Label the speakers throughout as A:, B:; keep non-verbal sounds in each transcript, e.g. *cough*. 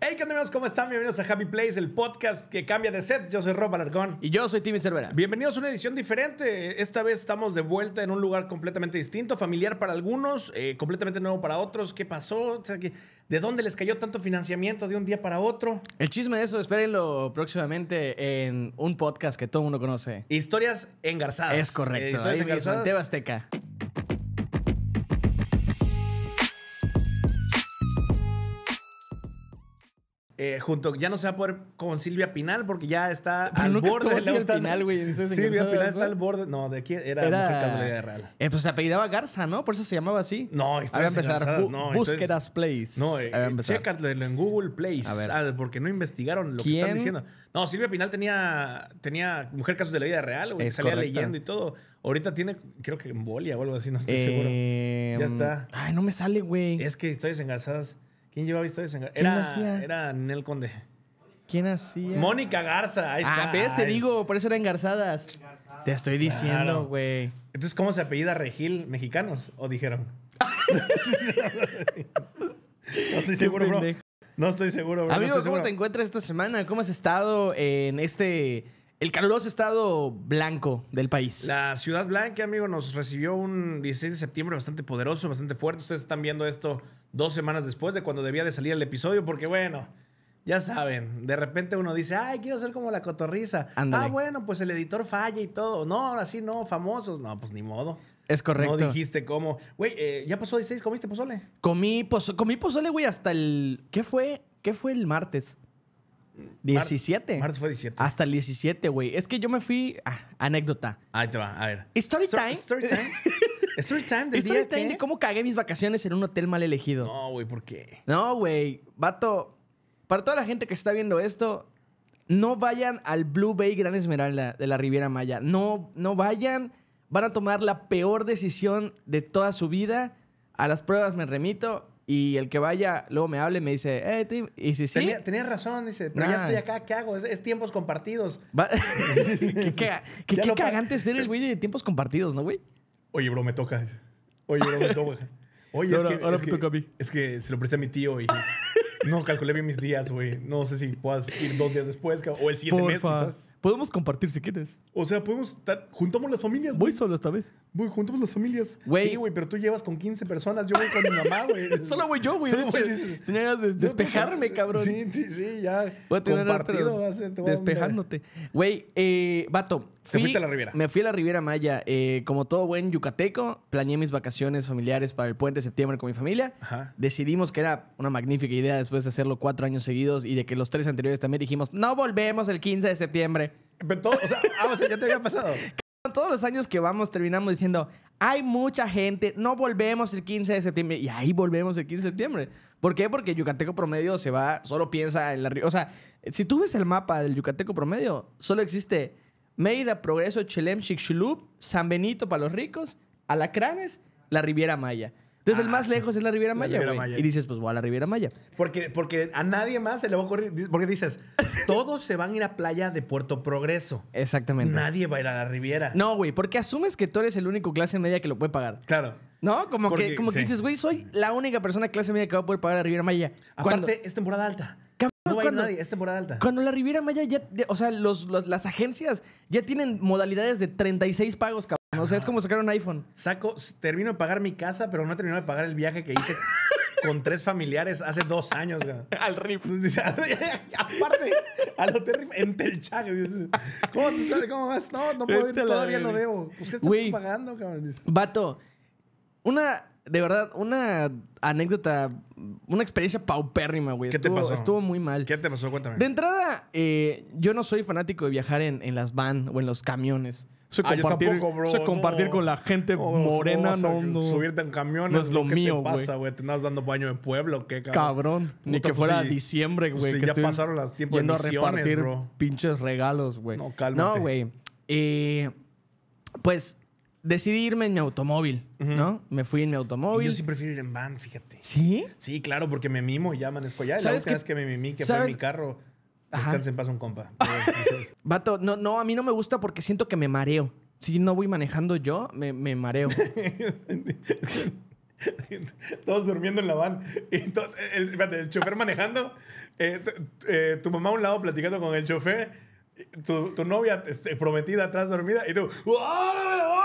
A: Hey, ¿qué onda amigos? ¿Cómo están? Bienvenidos a Happy Place, el podcast que cambia de set. Yo soy Rob Alarcón. Y yo soy Timmy Cervera. Bienvenidos a una edición diferente. Esta vez estamos de vuelta en un lugar completamente distinto, familiar para algunos, eh, completamente nuevo para otros. ¿Qué pasó? ¿De dónde les cayó tanto financiamiento de un día para otro?
B: El chisme de eso, espérenlo próximamente en un podcast que todo el mundo conoce. Historias engarzadas. Es correcto. Eh, historias Ahí Azteca.
A: Eh, junto, ya no se va a poder con Silvia Pinal porque ya está al borde de Silvia Pinal, güey. Silvia Pinal está
B: al borde. No, de aquí era, era... Mujer Vida Real. Eh, pues se apellidaba Garza, ¿no? Por eso se llamaba así. No, esto a empezar. Búsquedas Place. No, eh, en Google
A: Place. A ver. porque no investigaron lo que están diciendo. No, Silvia Pinal tenía, tenía Mujer Casos de la Vida Real, güey. Salía leyendo y todo. Ahorita tiene, creo que en Bolia o algo así, no estoy seguro.
B: Ya em, está.
A: Ay, no me sale, güey. Es que historias engasadas. ¿Quién llevaba historias en Era, hacía? era Nel Conde.
B: ¿Quién hacía? Mónica Garza. Ahí ah, está. Ah, ves, te
A: digo, por eso eran garzadas. Te estoy diciendo, güey. Entonces, ¿cómo se apellida Regil? ¿Mexicanos? ¿O dijeron? *laughs* no estoy seguro, bro. No estoy seguro, bro. Amigo, ¿cómo te
B: encuentras esta semana? ¿Cómo has estado en este, el caluroso estado blanco del país?
A: La Ciudad Blanca, amigo, nos recibió un 16 de septiembre bastante poderoso, bastante fuerte. Ustedes están viendo esto dos semanas después de cuando debía de salir el episodio, porque bueno, ya saben, de repente uno dice, ay, quiero ser como la cotorriza. Ah, bueno, pues el editor falla y todo. No, ahora sí, no, famosos. No, pues ni modo. Es correcto. No dijiste cómo. Güey, eh, ¿ya pasó 16? ¿Comiste pozole?
B: Comí, comí pozole, güey, hasta el... ¿Qué fue? ¿Qué fue el martes? 17. martes fue 17. Hasta el 17, güey. Es que yo me fui... Ah, anécdota.
A: Ahí te va, a ver.
B: Story time. Story time. *laughs* Story time del día time de cómo cagué mis vacaciones en un hotel mal elegido. No, güey, ¿por qué? No, güey. Vato, para toda la gente que está viendo esto, no vayan al Blue Bay Gran Esmeralda de la Riviera Maya. No, no vayan. Van a tomar la peor decisión de toda su vida. A las pruebas me remito. Y el que vaya luego me hable y me dice, eh, Tim, y si sí.
A: tenías razón, dice, pero ya estoy acá, ¿qué hago? Es, tiempos compartidos.
B: *laughs* *laughs* ¿Qué, qué, qué, cagante ser el güey de tiempos compartidos, ¿no, güey? Oye, bro, me toca. Oye, bro, me toca.
A: *laughs* Oye, es, que, ahora me toca a mí. Es que se lo presté a mi tío y no calculé bien mis días, güey. No sé si puedas ir dos días después o el siete meses, mes, quizás.
B: Podemos compartir si quieres.
A: O sea, podemos. Estar, juntamos las familias. Voy solo esta vez. Voy, juntamos las familias. Güey. Sí, güey, pero tú llevas con
B: 15 personas. Yo voy con mi mamá, güey. *laughs* solo voy yo, güey. Tenías que despejarme, cabrón. Sí, sí, sí, ya. Voy a tener partido. Despejándote. Güey, eh, vato. ¿Te fuiste a la Riviera? Me fui a la Riviera Maya. Eh, como todo buen yucateco, planeé mis vacaciones familiares para el puente de septiembre con mi familia. Decidimos que era una magnífica idea después de hacerlo cuatro años seguidos y de que los tres anteriores también dijimos, no volvemos el 15 de septiembre. Ah, o sea, ya te había pasado. *laughs* Todos los años que vamos terminamos diciendo, hay mucha gente, no volvemos el 15 de septiembre. Y ahí volvemos el 15 de septiembre. ¿Por qué? Porque yucateco promedio se va, solo piensa en la... O sea, si tú ves el mapa del yucateco promedio, solo existe Mérida, Progreso, Chelem, Chicxulub, San Benito para los ricos, Alacranes, la Riviera Maya. Entonces, el ah, más lejos es la Riviera Maya, güey. Y dices, pues voy a la Riviera Maya. Porque, porque a nadie más se le va a ocurrir. Porque dices, *laughs* todos se van a ir a playa de Puerto Progreso. Exactamente. Nadie va a ir a la Riviera. No, güey, porque asumes que tú eres el único clase media que lo puede pagar. Claro. ¿No? Como, que, dices, güey, soy la única persona clase media que va a poder pagar a Riviera Maya. Aparte, es temporada alta. No va cuando, a ir nadie, es temporada alta. Cuando la Riviera Maya ya, o sea, las agencias ya tienen modalidades de 36 pagos, cabrón. O sea, es como sacar un iPhone. Saco, termino de pagar mi casa,
A: pero no terminado de pagar el viaje que hice *laughs* con tres familiares hace dos años. Güey. *laughs* Al RIF. *laughs* Aparte, al hotel RIF en Telchag. ¿Cómo, ¿Cómo vas? No, no puedo ir, todavía no debo. Pues, ¿qué estás pagando, cabrón?
B: Vato, una, de verdad, una anécdota, una experiencia paupérrima, güey. ¿Qué estuvo, te pasó? Estuvo muy mal. ¿Qué te pasó? Cuéntame. De entrada, eh, yo no soy fanático de viajar en, en las van o en los camiones se ah, compartir, con la gente morena, no, Subirte
A: en camiones, no es lo, mío, güey. pasa, güey? ¿Te andas dando baño en pueblo? ¿Qué cabrón? cabrón ni que pues fuera diciembre, pues güey. ya pasaron las tiempos de repartir
B: pinches regalos, güey. No, cálmate. No, güey. Eh, pues decidí irme en mi automóvil, ¿no? Me fui en mi automóvil. yo sí
A: prefiero ir en van, fíjate. ¿Sí? Sí, claro, porque me mimo y ya
B: amanezco ya. ¿Sabes que, me mimí, que fue mi
A: carro, Descanse en paz un compa.
B: Vato, no, no, a mí no me gusta porque siento que me mareo. Si no voy manejando yo, me, me mareo.
A: Todos durmiendo en la van. el, chofer manejando. tu mamá a un lado platicando con el chofer. Tu, tu novia prometida
B: atrás dormida. Y tú.
A: ¡Oh,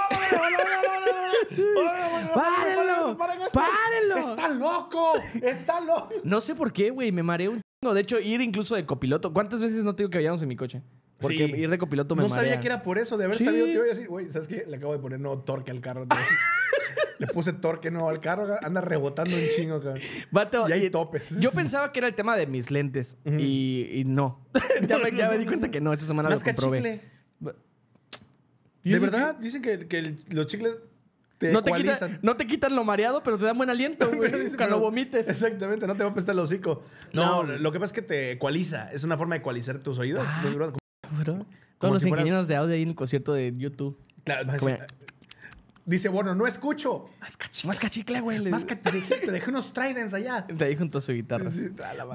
A: párenlo, Está loco, está loco.
B: No sé por qué, güey, me mareé un chingo. De hecho, ir incluso de copiloto. ¿Cuántas veces no te digo que vayamos en mi coche? Porque ir de copiloto me No sabía que era por eso. De haber salido sabido, te voy
A: a decir, güey, ¿sabes qué? Le acabo de poner no torque al carro. *laughs*
B: Le puse torque
A: nuevo al carro, anda rebotando un chingo, cabrón.
B: Vato, y hay eh, topes. Yo pensaba que era el tema de mis lentes y, no. *laughs* ya, me, di cuenta que no, esta semana Más comprobé. ¿De verdad? Dicen que los chicles no, te no te quitan lo mareado, pero te dan buen aliento, *laughs* güey. cuando vomites. Exactamente, no te va a prestar el hocico. No, lo que pasa es que
A: te ecualiza. Es una forma de ecualizar tus oídos. Ah, como Todos los ingenieros
B: de audio ahí en el concierto de YouTube. Dice, bueno, no escucho. Más cachicle. Más güey. Más que te, dejé, te dejé unos tridents allá. *laughs* Te ahí junto a su guitarra.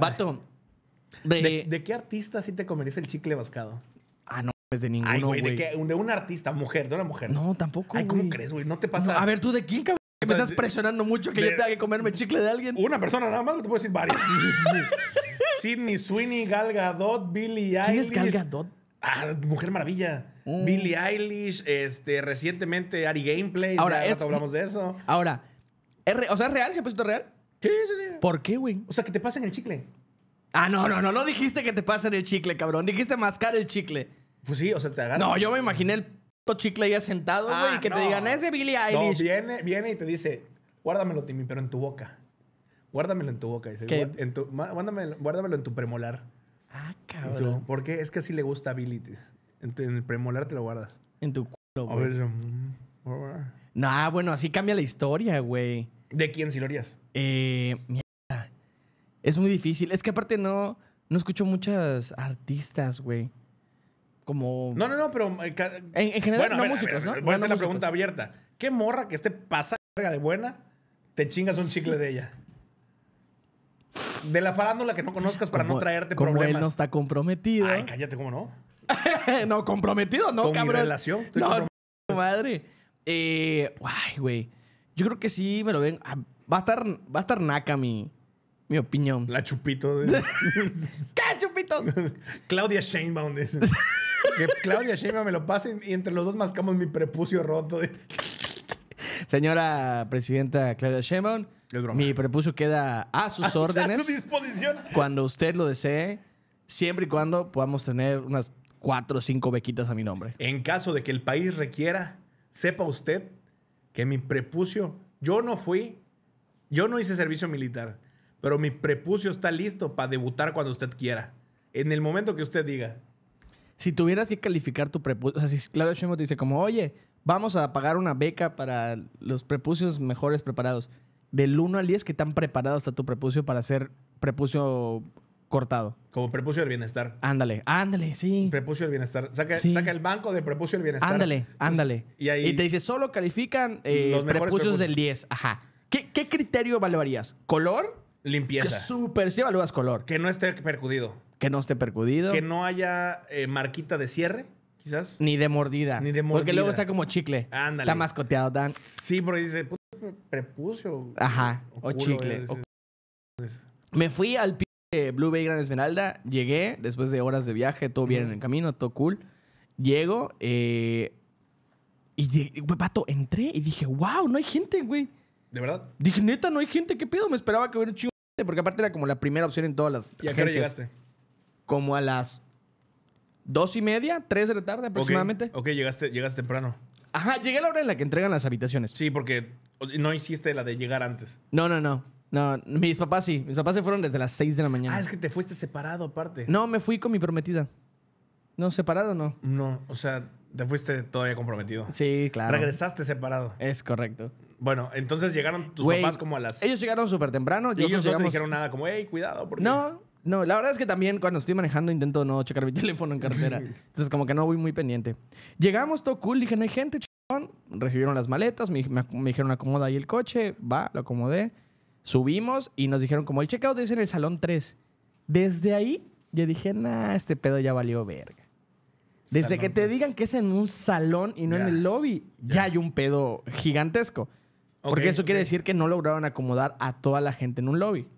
B: Vato.
A: De... qué artista sí te comerías el chicle vascado? Pues, de ninguno, güey, de, de un artista, mujer, de una mujer. No, tampoco, Ay, ¿cómo crees, güey? No te pasa... a ver, ¿tú de quién, cabrón? Que me pues, estás presionando mucho que yo tenga que comerme chicle de alguien. Una persona nada más, te puedo decir varias. Sidney Sweeney, Gal Gadot, Billie Eilish. ¿Quién es Gal Gadot? Ah, Mujer Maravilla. Oh. Billie Eilish, este, recientemente Ari Gameplay. Ahora, ya esto, hablamos de eso. Ahora,
B: ¿es o sea, ¿es real? ¿Se real? Sí, sí, sí. ¿Por qué, güey? O sea, que te pasen el chicle. Ah, no, no, no, no dijiste que te pasen el chicle, cabrón. Dijiste mascar el chicle. Pues sí, o sea, te agarra. No, yo me imaginé el puto chicle ahí sentado, ah, güey, y que te digan, es de Billie Eilish. No, viene, viene y te dice,
A: guárdamelo, Timmy, pero en tu boca. Guárdamelo en tu boca. Dice, En tu, guárdamelo, en tu premolar. Ah, cabrón. porque es que así le gusta Billy En, el premolar te lo guardas.
B: En tu culo, güey. A ver, yo... Mm, no, bueno, así cambia la historia, güey.
A: ¿De quién si lo harías?
B: Eh, mierda. Es muy difícil. Es que aparte no, no escucho muchas artistas, güey. No,
A: no, no, pero... Eh, en, general, no músicos, ¿no? Voy a hacer la pregunta abierta. ¿Qué morra que esté pasada de buena, te chingas un chicle de ella? De la farándula que no conozcas para no traerte como Él no está
B: comprometido. Ay, cállate, ¿cómo no? *laughs* no, comprometido, no, Con cabrón. relación. no, madre. Eh, ay, güey. Yo creo que sí me lo ven. Ah, va a estar, va a estar naca mi, mi opinión. La chupito. De... *laughs* ¿Qué chupitos? *laughs* Claudia Sheinbaum que Claudia Sheinbaum me lo pase
A: y entre los dos mascamos mi prepucio roto.
B: Señora presidenta Claudia Sheinbaum, mi prepucio queda a *laughs* sus órdenes. A su disposición. Cuando usted lo desee, siempre y cuando podamos tener unas cuatro o cinco bequitas a mi nombre.
A: En caso de que el país requiera, sepa usted que mi prepucio, yo no fui, yo no hice servicio militar, pero mi prepucio está listo para debutar cuando usted quiera. En el momento que usted diga
B: si tuvieras que calificar tu prepucio, o sea, si Claudia Schemo te dice como, oye, vamos a pagar una beca para los prepucios mejores preparados, del 1 al 10, ¿qué tan preparado está tu prepucio para ser prepucio cortado? Como prepucio del bienestar. Ándale, ándale, sí. Prepucio del bienestar. Saca, saca el banco de prepucio del
A: bienestar. Ándale, ándale. Y, te
B: dice, solo califican eh, los prepucios, del 10. Ajá. ¿Qué, criterio evaluarías? ¿Color? Limpieza. Súper, sí evalúas color. Que no esté perjudido. Que no esté percudido. Que
A: no haya eh, marquita de cierre, quizás.
B: Ni de mordida. Ni de mordida. Porque luego está como chicle. Ándale. Está mascoteado, Dan. Sí, porque dice, puto pues, prepucio. Ajá. O, chicle. Me fui al pie de Blue Bay Gran Esmeralda. Llegué después de horas de viaje. Todo bien en el camino, todo cool. Llego. Eh, y, güey, pato, entré y dije, wow, no hay gente, güey. ¿De verdad? Dije, neta, no hay gente. ¿Qué pedo? Me esperaba que hubiera un chingo porque aparte era como la primera opción en todas las. ¿Y a llegaste? como a las dos y media, tres de la tarde aproximadamente.
A: Ok, okay llegaste, llegaste temprano.
B: Ajá, llegué a la hora en la que entregan las habitaciones. Sí, porque no hiciste la de llegar antes. No, no, no. No, mis papás sí. Mis papás se fueron desde las seis de la mañana. Ah, es que te fuiste separado
A: aparte. No, me
B: fui con mi prometida. No, separado no. No, o sea, te fuiste
A: todavía comprometido.
B: Sí, claro. Regresaste separado. Es correcto.
A: Bueno, entonces llegaron tus papás como a las... Ellos
B: llegaron súper temprano. ellos no te dijeron nada
A: como, hey, cuidado. Porque...
B: No, no, la verdad es que también cuando estoy manejando intento no checar mi *laughs* teléfono en cartera. Entonces, como que no voy muy pendiente. Llegamos, todo cool. Dije, no hay gente, chingón. Recibieron las maletas, me, dijeron acomoda ahí el coche. Va, lo acomodé. Subimos y nos dijeron, como el checkout es en el salón 3. Desde ahí, yo dije, nah, este pedo ya valió verga. Desde que te digan que es en un salón y no en el lobby, ya hay un pedo gigantesco. Porque eso quiere decir que no lograron acomodar a toda la gente en un lobby.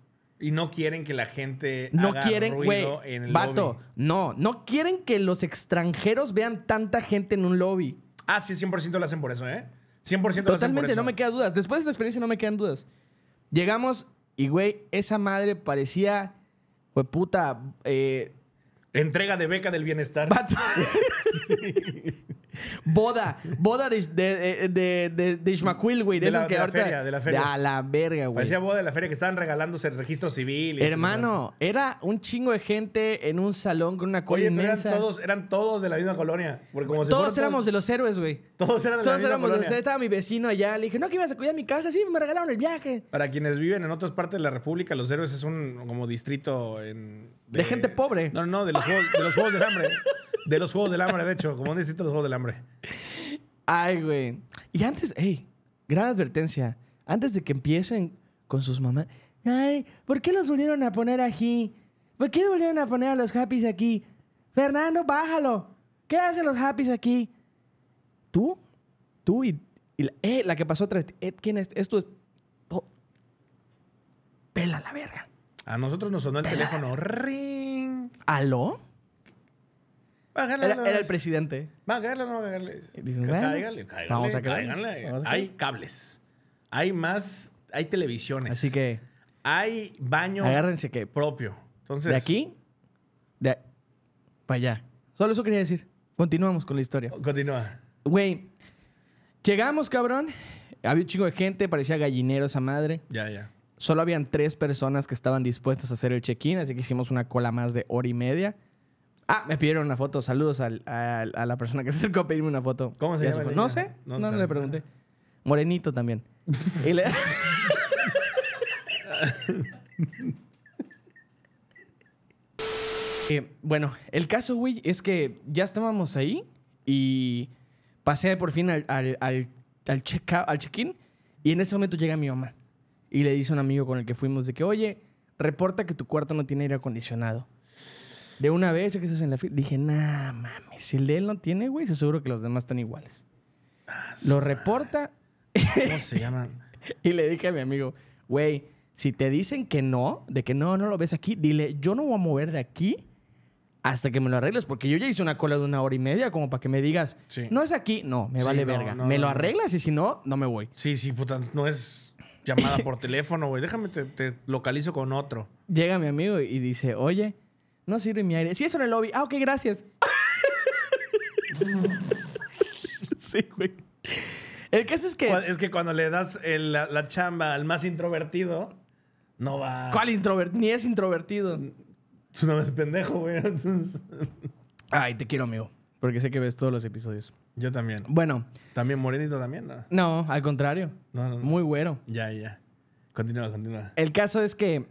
A: Y no quieren que la gente no haga quieren, ruido en el lobby.
B: No, no quieren que los extranjeros vean tanta gente en un lobby.
A: Ah, sí, 100% lo hacen por eso, ¿eh? 100% lo hacen por eso. Totalmente, no me
B: quedan dudas. Después de esta experiencia no me quedan dudas. Llegamos y, güey, esa madre parecía, güey, puta, eh, Entrega de beca del bienestar. Vato. *laughs* Boda, boda de, de, de, de, de güey. De, la, de feria, de la feria. la verga, güey. Parecía
A: boda de la feria que estaban regalándose el registro civil. Hermano,
B: era un chingo de gente en un salón con una cola Oye, eran todos, eran todos de la misma colonia. todos éramos de los héroes, güey. Todos éramos de los la misma éramos estaba mi vecino allá. Le dije, no, que ibas a cuidar mi casa. Sí, me regalaron el viaje.
A: Para quienes viven en otras partes de la República, los héroes es un como distrito en, de, gente pobre. No, no, de los, juegos, de los Juegos Hambre. *laughs* de los Juegos del Hambre, de hecho. Como necesito los Juegos del Hambre.
B: Ay, güey. Y antes, hey, gran advertencia. Antes de que empiecen con sus mamás. Ay, ¿por qué los volvieron a poner aquí? ¿Por qué volvieron a poner a los Happys aquí? Fernando, bájalo. ¿Qué hacen los Happys aquí? ¿Tú? ¿Tú y, eh, la, que pasó otra vez. Eh, ¿Quién es? Esto es... Pela la verga.
A: A nosotros nos sonó el teléfono. Ring. ¿Aló? Va a era, el presidente. Va a cagarle no va vamos a cagarle. hay cables. Hay más.
B: Hay televisiones. Así que.
A: Hay baño agárrense
B: que propio. Entonces, de aquí, de para allá. Solo eso quería decir. Continuamos con la historia. Oh, continúa. Güey, llegamos, cabrón. Había un chingo de gente, parecía gallinero esa madre. Ya, ya. Solo habían tres personas que estaban dispuestas a hacer el check-in, así que hicimos una cola más de hora y media. Ah, me pidieron una foto. Saludos a, la persona que se acercó a pedirme una foto. ¿Cómo se llama No sé, No le pregunté. Morenito también. *laughs*
A: *laughs*
B: Eh, bueno, el caso, güey, es que ya estábamos ahí y pasé por fin al, al, al, al check-in y en ese momento llega mi mamá y le dice a un amigo con el que fuimos de que, oye, reporta que tu cuarto no tiene aire acondicionado. De una vez, que estás en la fila, dije, no, mames, si el de él no tiene, güey, seguro que los demás están iguales. Ah, lo reporta. ¿Cómo se llaman? *laughs* y le dije a mi amigo, güey, si te dicen que no, de que no, no lo ves aquí, dile, yo no voy a mover de aquí hasta que me lo arregles, porque yo ya hice una cola de una hora y media como para que me digas, no es aquí, no, me vale verga. me lo arreglas y si no, no me voy. Sí, sí, puta, no es llamada
A: por *laughs* teléfono, güey, déjame, te, localizo con otro.
B: Llega mi amigo y dice, oye, no sirve mi aire. Sí, eso en el lobby. Ah, ok, gracias.
A: sí, güey. El caso es que. Es que cuando le das la, chamba al
B: más introvertido, no va. ¿Cuál introvertido? Ni es introvertido. Tú no eres pendejo, güey. Ay, te quiero, amigo. Porque sé que ves todos los episodios. Yo también. Bueno. ¿También morenito también? No, al contrario. Muy güero. Ya, ya. Continúa, continúa. El caso es que,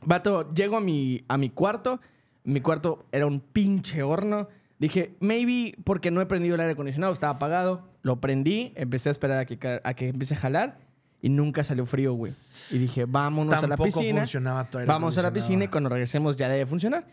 B: vato, llego a mi, a mi cuarto mi cuarto era un pinche horno. Dije, maybe porque no he prendido el aire acondicionado, estaba apagado. Lo prendí, empecé a esperar a que, a que empiece a jalar y nunca salió frío, güey. Y dije, vámonos a la piscina. Funcionaba todo vamos a la piscina y cuando regresemos ya debe funcionar.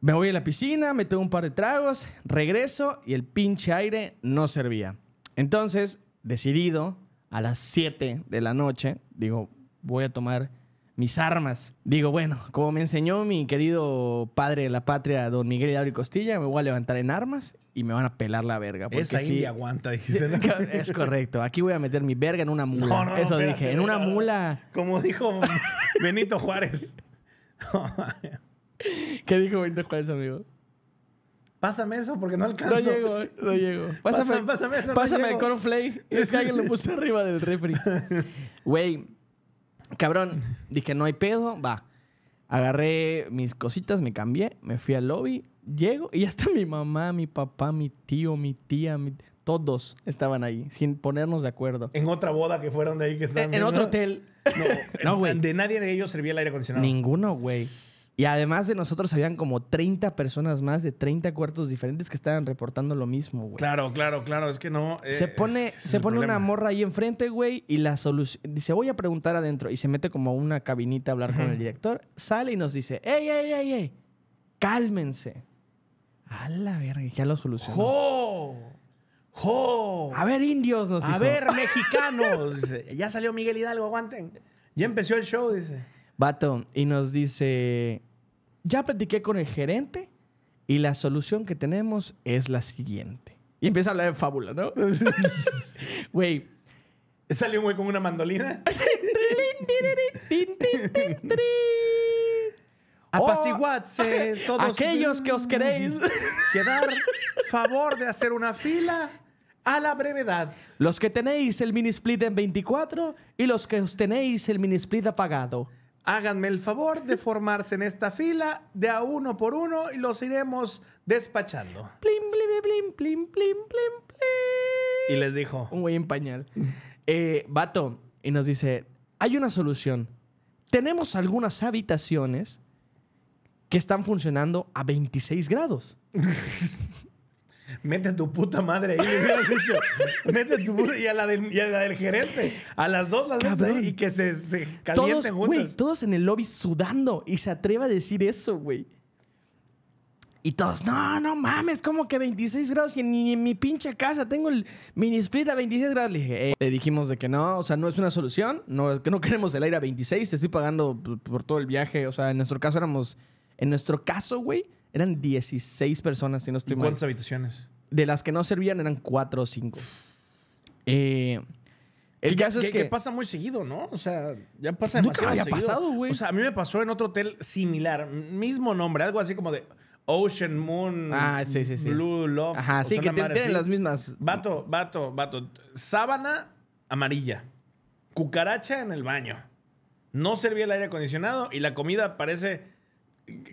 B: Me voy a la piscina, me tomo un par de tragos, regreso y el pinche aire no servía. Entonces, decidido, a las 7 de la noche, digo, voy a tomar mis armas. Digo, bueno, como me enseñó mi querido padre de la patria, don Miguel Hidalgo y Costilla, me voy a levantar en armas y me van a pelar la verga. Esa sí, India aguanta,
A: dice. *laughs* Es
B: correcto. Aquí voy a meter mi verga en una mula. Eso dije, en una mula.
A: Como dijo Benito Juárez. *laughs*
B: ¿Qué dijo Benito Juárez, amigo?
A: Pásame eso porque no alcanzo. No llego, no *laughs* llego. Pásame, pásame, eso. Pásame el cornflake. Es que alguien lo puso
B: arriba del refri. Güey, Cabrón, dije, no hay pedo, va. Agarré mis cositas, me cambié, me fui al lobby, llego y ya está mi mamá, mi papá, mi tío, mi tía, todos estaban ahí, sin ponernos de acuerdo. En
A: otra boda que fueron de ahí que e, estaban. En, otro hotel. No, güey. de nadie de ellos servía el aire acondicionado. Ninguno,
B: güey. Y además de nosotros habían como 30 personas más de 30 cuartos diferentes que estaban reportando lo mismo, güey.
A: Claro, claro, claro, es que no. Eh, se pone, se pone una
B: morra ahí enfrente, güey, y la solución. Dice, voy a preguntar adentro. Y se mete como una cabinita a hablar con el director. Sale y nos dice, ¡ey, ey, ey, ey! ¡Cálmense! A la verga, ya lo solucionó. ¡Jo! ¡Jo! A ver, indios, nos A ver,
A: mexicanos. ya salió Miguel Hidalgo, aguanten.
B: Ya empezó el show, dice. Bato, y nos dice, ya platiqué con el gerente y la solución que tenemos es la siguiente. Y empieza a hablar de fábula, ¿no? *laughs* Güey. salió un güey con una mandolina.
A: Apaciguadse todos. Aquellos que os queréis
B: *laughs* quedar, favor de hacer una fila a la brevedad. Los que tenéis el mini split en 24 y los que os tenéis el mini split apagado. Háganme el favor de formarse en esta fila de a uno por uno y los iremos despachando. Plim, plim, plim, plim, plim, plim, Y les dijo. Un güey en pañal. Eh, y nos dice, hay una solución. Tenemos algunas habitaciones que están funcionando a 26 grados. *laughs* mete a tu puta madre ahí,
A: mete tu puta, y a la del, y a la del gerente, a las
B: dos las metes y que se, se calienten todos, todos en el lobby sudando y se atreva a decir eso, güey. Y todos, no, no mames, como que 26 grados y en mi pinche casa tengo el mini split a 26 grados. Eh, le dijimos de que no, o sea, no es una solución, no, que no queremos el aire a 26, te estoy pagando por, todo el viaje. O sea, en nuestro caso éramos, en nuestro caso, güey, eran 16 personas, si no ¿Cuántas habitaciones? de las que no servían eran cuatro o cinco. Eh, el caso es que,
A: pasa muy seguido, ¿no? O sea, ya pasa demasiado había pasado, güey. O sea, a mí me pasó en otro hotel similar, mismo nombre, algo así como de Ocean Moon, ah, sí, sí, sí. Blue Love. Ajá, sí, que tienen las mismas. Vato, vato, vato. Sábana amarilla. Cucaracha en el baño. No servía el aire acondicionado y la comida parece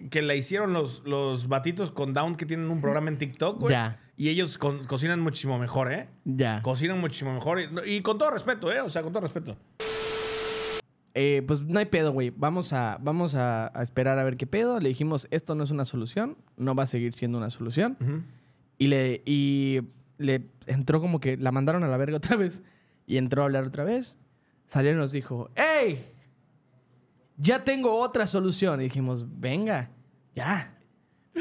A: que la hicieron los, los batitos con down que tienen un programa en TikTok, güey. Ya. Y ellos cocinan muchísimo mejor, ¿eh? Ya. Cocinan muchísimo mejor. Y, con todo respeto, ¿eh? O sea, con todo respeto.
B: Eh, pues no hay pedo, güey. Vamos, a, vamos a, esperar a ver qué pedo. Le dijimos, esto no es una solución. No va a seguir siendo una solución. Y le... Y le entró como que la mandaron a la verga *laughs* otra vez y entró a hablar otra vez. Salió y nos dijo, ¡Ey! Ya tengo otra solución. Y dijimos, venga, ya,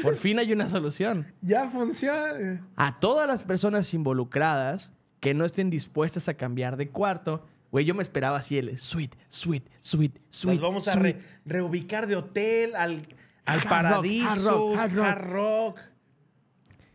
B: por fin hay una solución. *laughs* Ya funciona. A todas las personas involucradas que no estén dispuestas a cambiar de cuarto, Güey, yo me esperaba así el sweet, sweet, sweet, sweet. Las vamos a reubicar de hotel al,
A: al paradiso,
B: rock,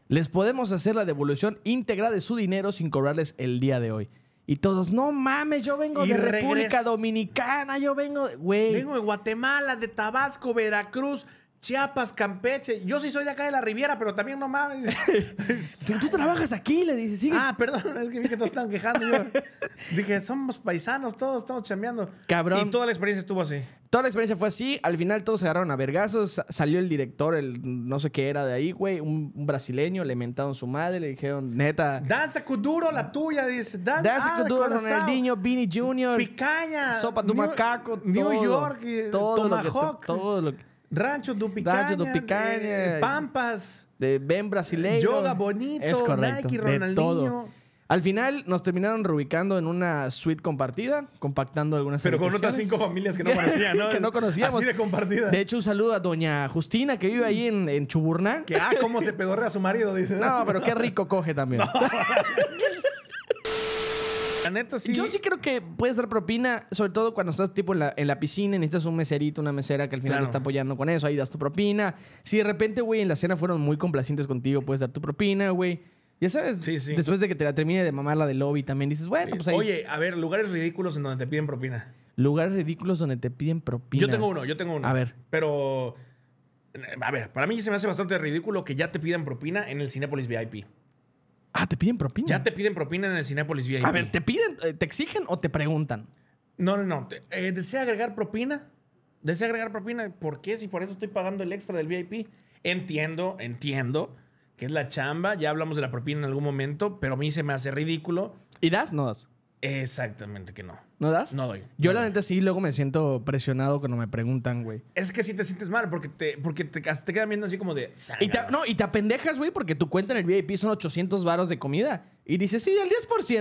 B: Les podemos hacer la devolución íntegra de su dinero sin cobrarles el día de hoy. Y todos, no mames, yo vengo de República Dominicana, yo vengo de. Güey. Vengo de Guatemala, de Tabasco, Veracruz. Chiapas,
A: Campeche. Yo sí soy de acá de la Riviera, pero también no mames. *laughs* ¿Tú, trabajas aquí, le dices. sí. Ah, perdón, *laughs* es que vi que todos están quejando. Yo dije, somos paisanos, todos estamos chambeando. Cabrón. Y toda la experiencia estuvo así.
B: Toda la experiencia fue así. Al final todos se agarraron a vergazos. Salió el director, el no sé qué era de ahí, güey. Un, brasileño, le mentaron su madre, le dijeron, neta. Danza Cuduro, la tuya, dice. Danza ah, el Ronaldinho, Vini Jr. Picaña. Sopa tu macaco. New York. Todo Tomahawk. todo lo que... Rancho do
A: Pampas.
B: De Ben brasileño. Yoga bonito. Es correcto. Nike, Ronaldinho. Al final nos terminaron reubicando en una suite compartida, compactando algunas Pero con otras cinco familias que no *laughs* que no conocíamos. Así de compartida. De hecho, un saludo a doña Justina, que vive ahí en, en Chuburná. Que, ah, cómo se pedorrea a su marido, dice. No, pero qué rico coge también. *laughs* *laughs* Yo sí creo que puedes dar propina, sobre todo cuando estás tipo en la, en la piscina, necesitas un meserito, una mesera que al final te está apoyando con eso, ahí das tu propina. Si de repente, güey, en la cena fueron muy complacientes contigo, puedes dar tu propina, güey. Ya sabes, después de que te la termine de mamar la del lobby, también dices, bueno, pues ahí. Oye,
A: a ver, lugares ridículos en donde te piden propina.
B: Lugares ridículos donde te piden propina. Yo tengo uno, yo tengo uno. A ver.
A: Pero. A ver, para mí se me hace bastante ridículo que ya te pidan propina en el Cinepolis VIP.
B: Ah, te piden propina. Ya te piden propina en el cinepolis VIP. A ver, ¿te piden, eh, te exigen o te preguntan?
A: No, no, no. Eh, ¿Desea agregar propina? ¿Desea agregar propina? ¿Por qué? Si por eso estoy pagando el extra del VIP. Entiendo, entiendo que es la chamba. Ya hablamos de la propina en algún momento, pero a mí se me hace ridículo. ¿Y das? No das. Exactamente que no.
B: ¿No das? No doy. Yo la neta sí, luego me siento presionado cuando me preguntan, güey.
A: Es que sí te sientes mal porque te, porque te, quedan viendo así como de...
B: no, y te apendejas, güey, porque tu cuenta en el VIP son 800 varos de comida. Y dices, sí, el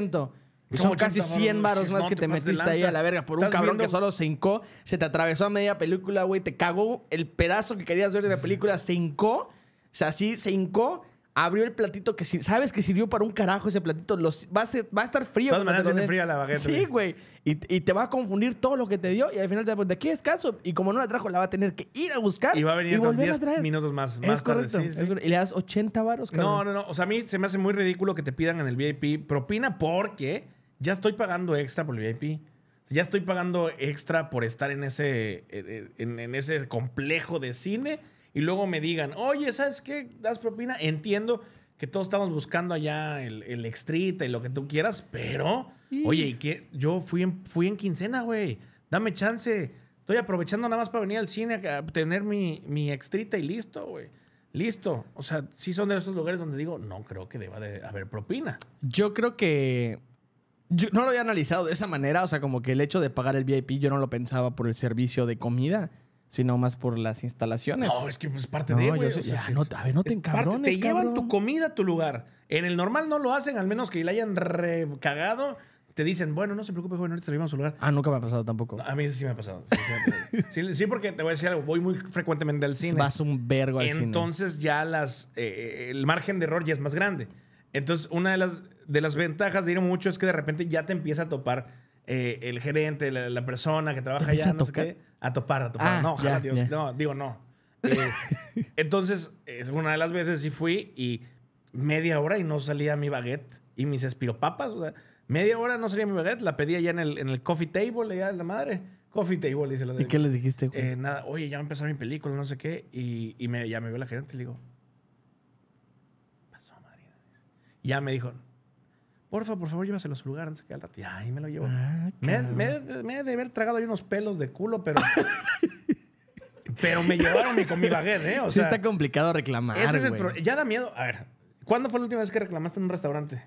B: 10%. son casi 100 varos más que te, metiste ahí a la verga por un cabrón que solo se hincó, se te atravesó a media película, güey, te cagó el pedazo que querías ver de la película, se hincó, o sea, sí, se hincó, abrió el platito que sabes que sirvió para un carajo ese platito. Los, va, a estar frío. De todas maneras viene fría la baguette. Sí, güey. Y, te va a confundir todo lo que te dio y al final te va a ¿de qué caso? Y como no la trajo, la va a tener que ir a buscar. Y va a venir dos 10 minutos
A: más, más es correcto, Y
B: le das 80 varos, No,
A: no, no. O sea, a mí se me hace muy ridículo que te pidan en el VIP propina porque ya estoy pagando extra por el VIP. Ya estoy pagando extra por estar en ese, en ese complejo de cine y luego me digan, oye, ¿sabes qué? ¿Das propina? Entiendo que todos estamos buscando allá el, el extrita y lo que tú quieras, pero, oye, ¿y qué? Yo fui en, fui en quincena, güey. Dame chance. Estoy aprovechando nada más para venir al cine a tener mi, mi extrita y listo, güey. Listo. O sea, sí son de esos lugares donde digo, no creo que deba de haber propina.
B: Yo creo que yo no lo había analizado de esa manera, o sea, como que el hecho de pagar el VIP yo no lo pensaba por el servicio de comida sino más por las instalaciones. No,
A: es que pues, es parte de, ellos. no,
B: a ver, no te encabrones, Te llevan tu comida a tu lugar. En el normal no lo hacen, al menos
A: que la hayan recagado. Te dicen, bueno, no se preocupe, joven, ahorita te llevamos a su lugar. Ah, nunca me ha pasado tampoco. A mí sí me ha pasado. Sí, porque te voy a decir algo, voy muy frecuentemente al cine. Vas un vergo al Entonces, cine. Entonces ya las, eh, eh, el margen de error ya es más grande. Entonces, una de las, de las ventajas de ir mucho es que de repente ya te empieza a topar eh, el gerente, la, persona que trabaja allá, no sé qué, a topar, a topar. Ah, no, ojalá, Dios, no, digo no. *laughs* Eh, entonces, es una de las veces sí fui y media hora y no salía mi baguette y mis espiropapas. media hora no salía mi baguette, la pedía ya en el, en el coffee table, allá en la madre. Coffee table, dice la de... ¿Y qué les dijiste, eh, nada, oye, ya va a empezar mi película, no sé qué. Y, me, ya me vio la gerente y le digo, pasó, madre. ya me dijo, porfa, por favor, llévaselo a su lugar. No sé qué al Y me lo llevo. Ah, me, he de haber tragado ahí unos pelos de culo, pero. *laughs* pero me llevaron mi, con mi baguette, ¿eh? O sea, sí está
B: complicado reclamar. Ese
A: Ya da miedo. A ver, ¿cuándo fue la última vez que reclamaste en un restaurante?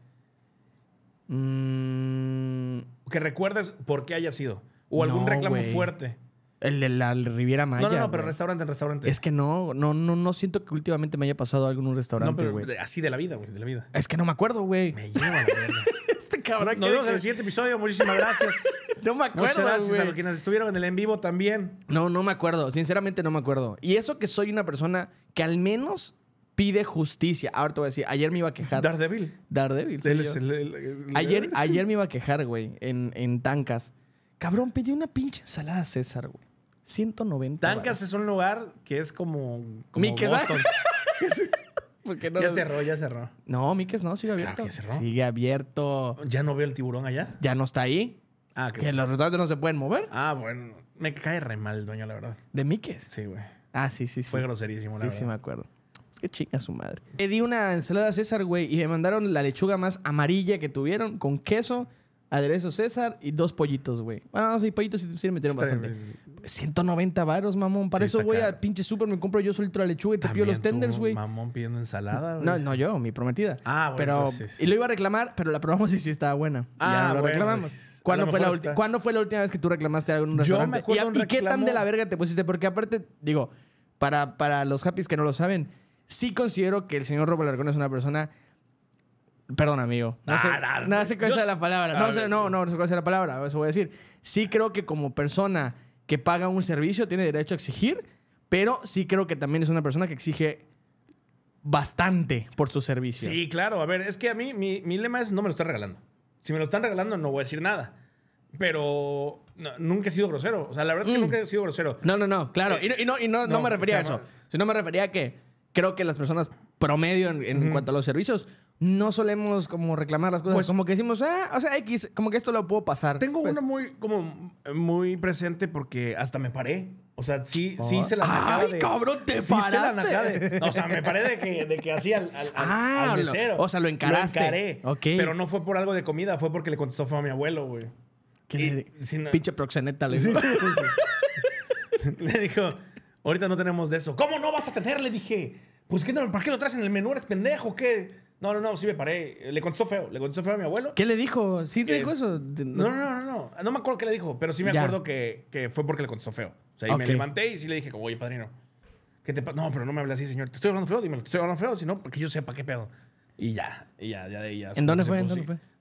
A: Mm. Que recuerdes por qué haya sido. O algún reclamo fuerte.
B: El de la Riviera Maya. No, no, pero restaurante en restaurante. Es que no, no, no, no siento que últimamente me haya pasado algo en un restaurante, no, pero Así
A: de la vida, güey, de la vida.
B: Es que no me acuerdo, güey. Me lleva la *laughs* este cabrón. Nos vemos en el siguiente episodio. Muchísimas gracias. *laughs* no me acuerdo. Muchas gracias a los quienes estuvieron en el en vivo también. No, no me acuerdo. Sinceramente no me acuerdo. Y eso que soy una persona que al menos pide justicia. Ahora te voy a decir, ayer me iba a quejar. Daredevil. Daredevil. Sí, ayer, ayer me iba a quejar, güey, en, en Tancas. Cabrón, pedí una pinche ensalada César, güey. 190. Tancas
A: es un lugar que es como. como *laughs* porque no? Ya cerró, ya cerró.
B: No, Miques no, sigue abierto. Sigue abierto. ¿Ya no veo el tiburón allá? Ya no está ahí. Ah, Que los restaurantes no se pueden mover. Ah,
A: bueno. Me cae re mal el dueño, la verdad.
B: ¿De Miques? Sí, güey. Ah, sí, sí, sí. Fue groserísimo, la verdad. Sí, me acuerdo. qué chinga su madre. Le di una ensalada a César, güey, y me mandaron la lechuga más amarilla que tuvieron con queso aderezo César y dos pollitos, güey. Bueno, sí, pollitos sí, sí le metieron bastante. 190 varos, mamón. Para eso, güey, al pinche súper me compro yo suelto la lechuga y te pido los tenders, güey. Mamón pidiendo ensalada, güey. No, no yo, mi prometida. Ah, bueno. Pero, Y lo iba a reclamar, pero la probamos y sí estaba buena. Ah, ya lo reclamamos. ¿Cuándo fue, la ¿Cuándo fue la última vez que tú reclamaste algo en un restaurante? Yo me acuerdo ¿Y, un ¿y qué tan de la verga te pusiste? Porque aparte, digo, para, para los happy que no lo saben, sí considero que el señor Robo Largón es una persona Perdón, amigo. No, sé, la palabra. No, no, no, no sé cuál la palabra. Eso voy a decir. Sí creo que como persona que paga un servicio tiene derecho a exigir, pero sí creo que también es una persona que exige bastante por su servicio. Sí,
A: claro. A ver, es que a mí mi, mi lema es no me lo están regalando. Si me lo están regalando no voy a decir nada. Pero nunca he sido grosero.
B: O sea, la verdad es que mm. nunca he sido grosero. No, no, no, claro. Eh, y, no, me refería a eso. Si no me refería a que creo que las personas promedio en, en cuanto a los servicios, no solemos como reclamar las cosas. Pues como que decimos, ah, o sea, X, como que esto lo puedo pasar. Tengo pues una uno muy, como,
A: eh, muy presente porque hasta me paré. O sea, sí, sí se ah. la ¡Ay, cabrón, te sí la o sea, me paré de que, de que así al, al, al ah, o sea, lo encaraste. Lo encaré. Pero no fue por algo de comida, fue porque le contestó fue a mi abuelo, güey. pinche proxeneta le dijo. *laughs* le dijo, ahorita no tenemos de eso. ¿Cómo no vas a tener? Le dije. Pues, ¿qué no, ¿para qué lo traes en el menú? ¿Eres pendejo? ¿Qué? No, no, no, sí me paré. Le contestó feo, le contestó feo a mi abuelo. ¿Qué le dijo? ¿Sí te dijo eso?
B: No, no, no,
A: no, no. me acuerdo qué le dijo, pero sí me acuerdo que, que, fue porque le contestó feo. O sea, y me levanté y sí le dije, como, oye, padrino, ¿qué te pasa? No, pero no me hables así, señor. Te estoy hablando feo, dímelo, te estoy hablando feo, si no, para que yo sepa qué pedo. Y ya, y ya, ya de ahí ya. ¿En dónde fue?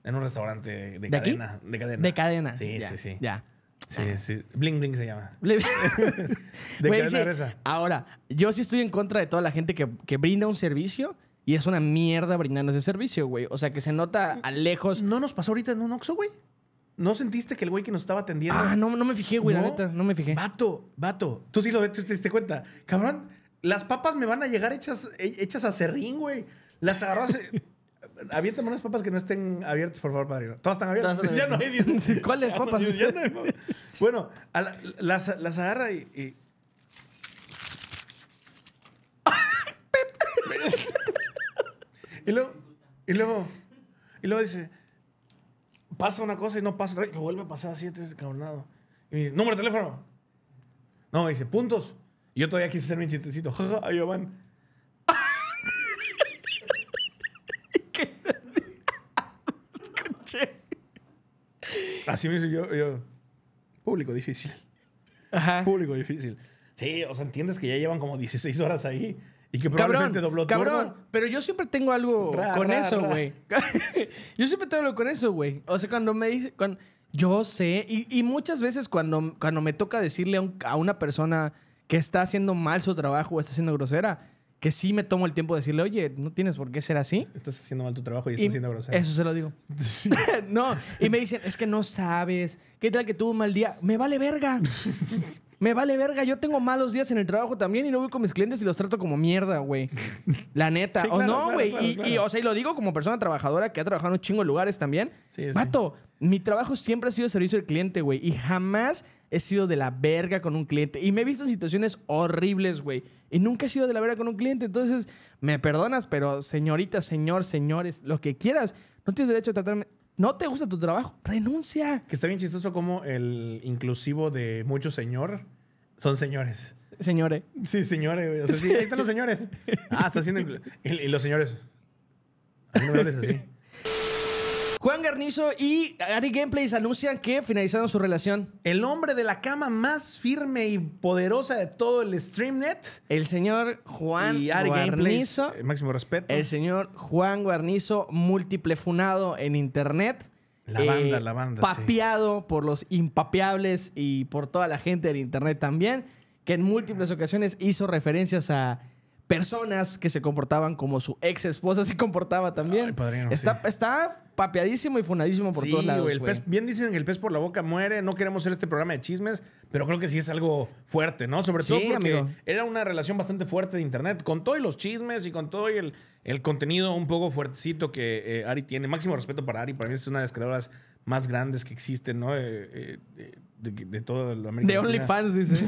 B: ¿En un restaurante de, cadena. De cadena. De cadena. Sí, sí, sí. Ya. Sí, ah. sí. Bling Bling se llama. *laughs* Bling. *laughs* de Ahora, yo sí estoy en contra de toda la gente que, brinda un servicio y es una mierda brindando ese servicio, güey. O sea, que se nota a lejos. ¿No nos pasó ahorita en un Oxxo, güey? ¿No sentiste que el güey que nos estaba atendiendo... Ah, no, no me fijé, güey, la neta.
A: No me fijé. Vato, vato. Tú sí lo ves, te diste cuenta. Cabrón, las papas me van a llegar hechas, hechas a serrín, güey. Las agarró... *laughs* aviéntame unas papas que no estén abiertas, por favor, padrino. Todas están abiertas. *laughs* ya no hay, ¿Cuáles papas? Bueno, las, las, agarra y... y... *laughs* Y luego, y luego, y luego dice, pasa una cosa y no pasa otra. Y lo vuelve a pasar así, este cabronado. Y número de teléfono. No, dice, puntos. Y yo todavía quise hacer mi chistecito. *laughs* ja! ahí van. Así me yo, Público difícil.
B: Público difícil.
A: Sí, o sea, entiendes que ya llevan como 16 horas ahí. Y que probablemente cabrón, dobló Cabrón,
B: pero yo siempre tengo algo con eso, güey. *laughs* yo siempre tengo algo con eso, güey. O sea, cuando me dice. yo sé. Y, muchas veces cuando, cuando me toca decirle a, a, una persona que está haciendo mal su trabajo o está siendo grosera, que sí me tomo el tiempo de decirle, oye, no tienes por qué ser así. Estás haciendo mal tu trabajo y estás haciendo grosero. Eso se lo digo. *laughs* no, y me dicen, es que no sabes, ¿qué tal que tuvo un mal día? Me vale verga. *laughs* me vale verga, yo tengo malos días en el trabajo también y no voy con mis clientes y los trato como mierda, güey. La neta. *laughs* o no, güey. y, o sea, y lo digo como persona trabajadora que ha trabajado en un chingo de lugares también. Sí, Mato, mi trabajo siempre ha sido servicio del cliente, güey. Y jamás he sido de la verga con un cliente y me he visto en situaciones horribles, güey. Y nunca he sido de la verga con un cliente. Entonces, me perdonas, pero señorita, señor, señores, lo que quieras, no tienes derecho a tratarme. No te gusta tu trabajo, renuncia. Que está bien chistoso como el inclusivo de
A: mucho señor son señores.
B: Señores. Sí, señores, ahí están los señores. *laughs* Ah, está haciendo.
A: Y, y los señores.
B: A mí Juan Garnizo y Ari Gameplays anuncian que finalizaron su relación. El hombre de la cama más firme y poderosa de todo el StreamNet. El señor Juan y Ari Garnizo. máximo respeto. El señor Juan Garnizo, múltiple funado en internet.
A: La eh, banda, la banda.
B: Papeado por los impapeables y por toda la gente del internet también, que en múltiples ocasiones hizo referencias a personas que se comportaban como su ex esposa *laughs* se comportaba también. Ay, padrino, está, está papeadísimo y funadísimo por todos lados. el bien dicen que el pez por la boca muere, no queremos hacer este programa de chismes,
A: pero creo que sí es algo fuerte, ¿no? Sobre todo porque era una relación bastante fuerte de internet, con todos los chismes y con todo y el, contenido un poco fuertecito que eh, Ari tiene. Máximo respeto para Ari, para mí es una de las creadoras más grandes que existen, ¿no? Eh, eh, de, todo el América. De OnlyFans, dices.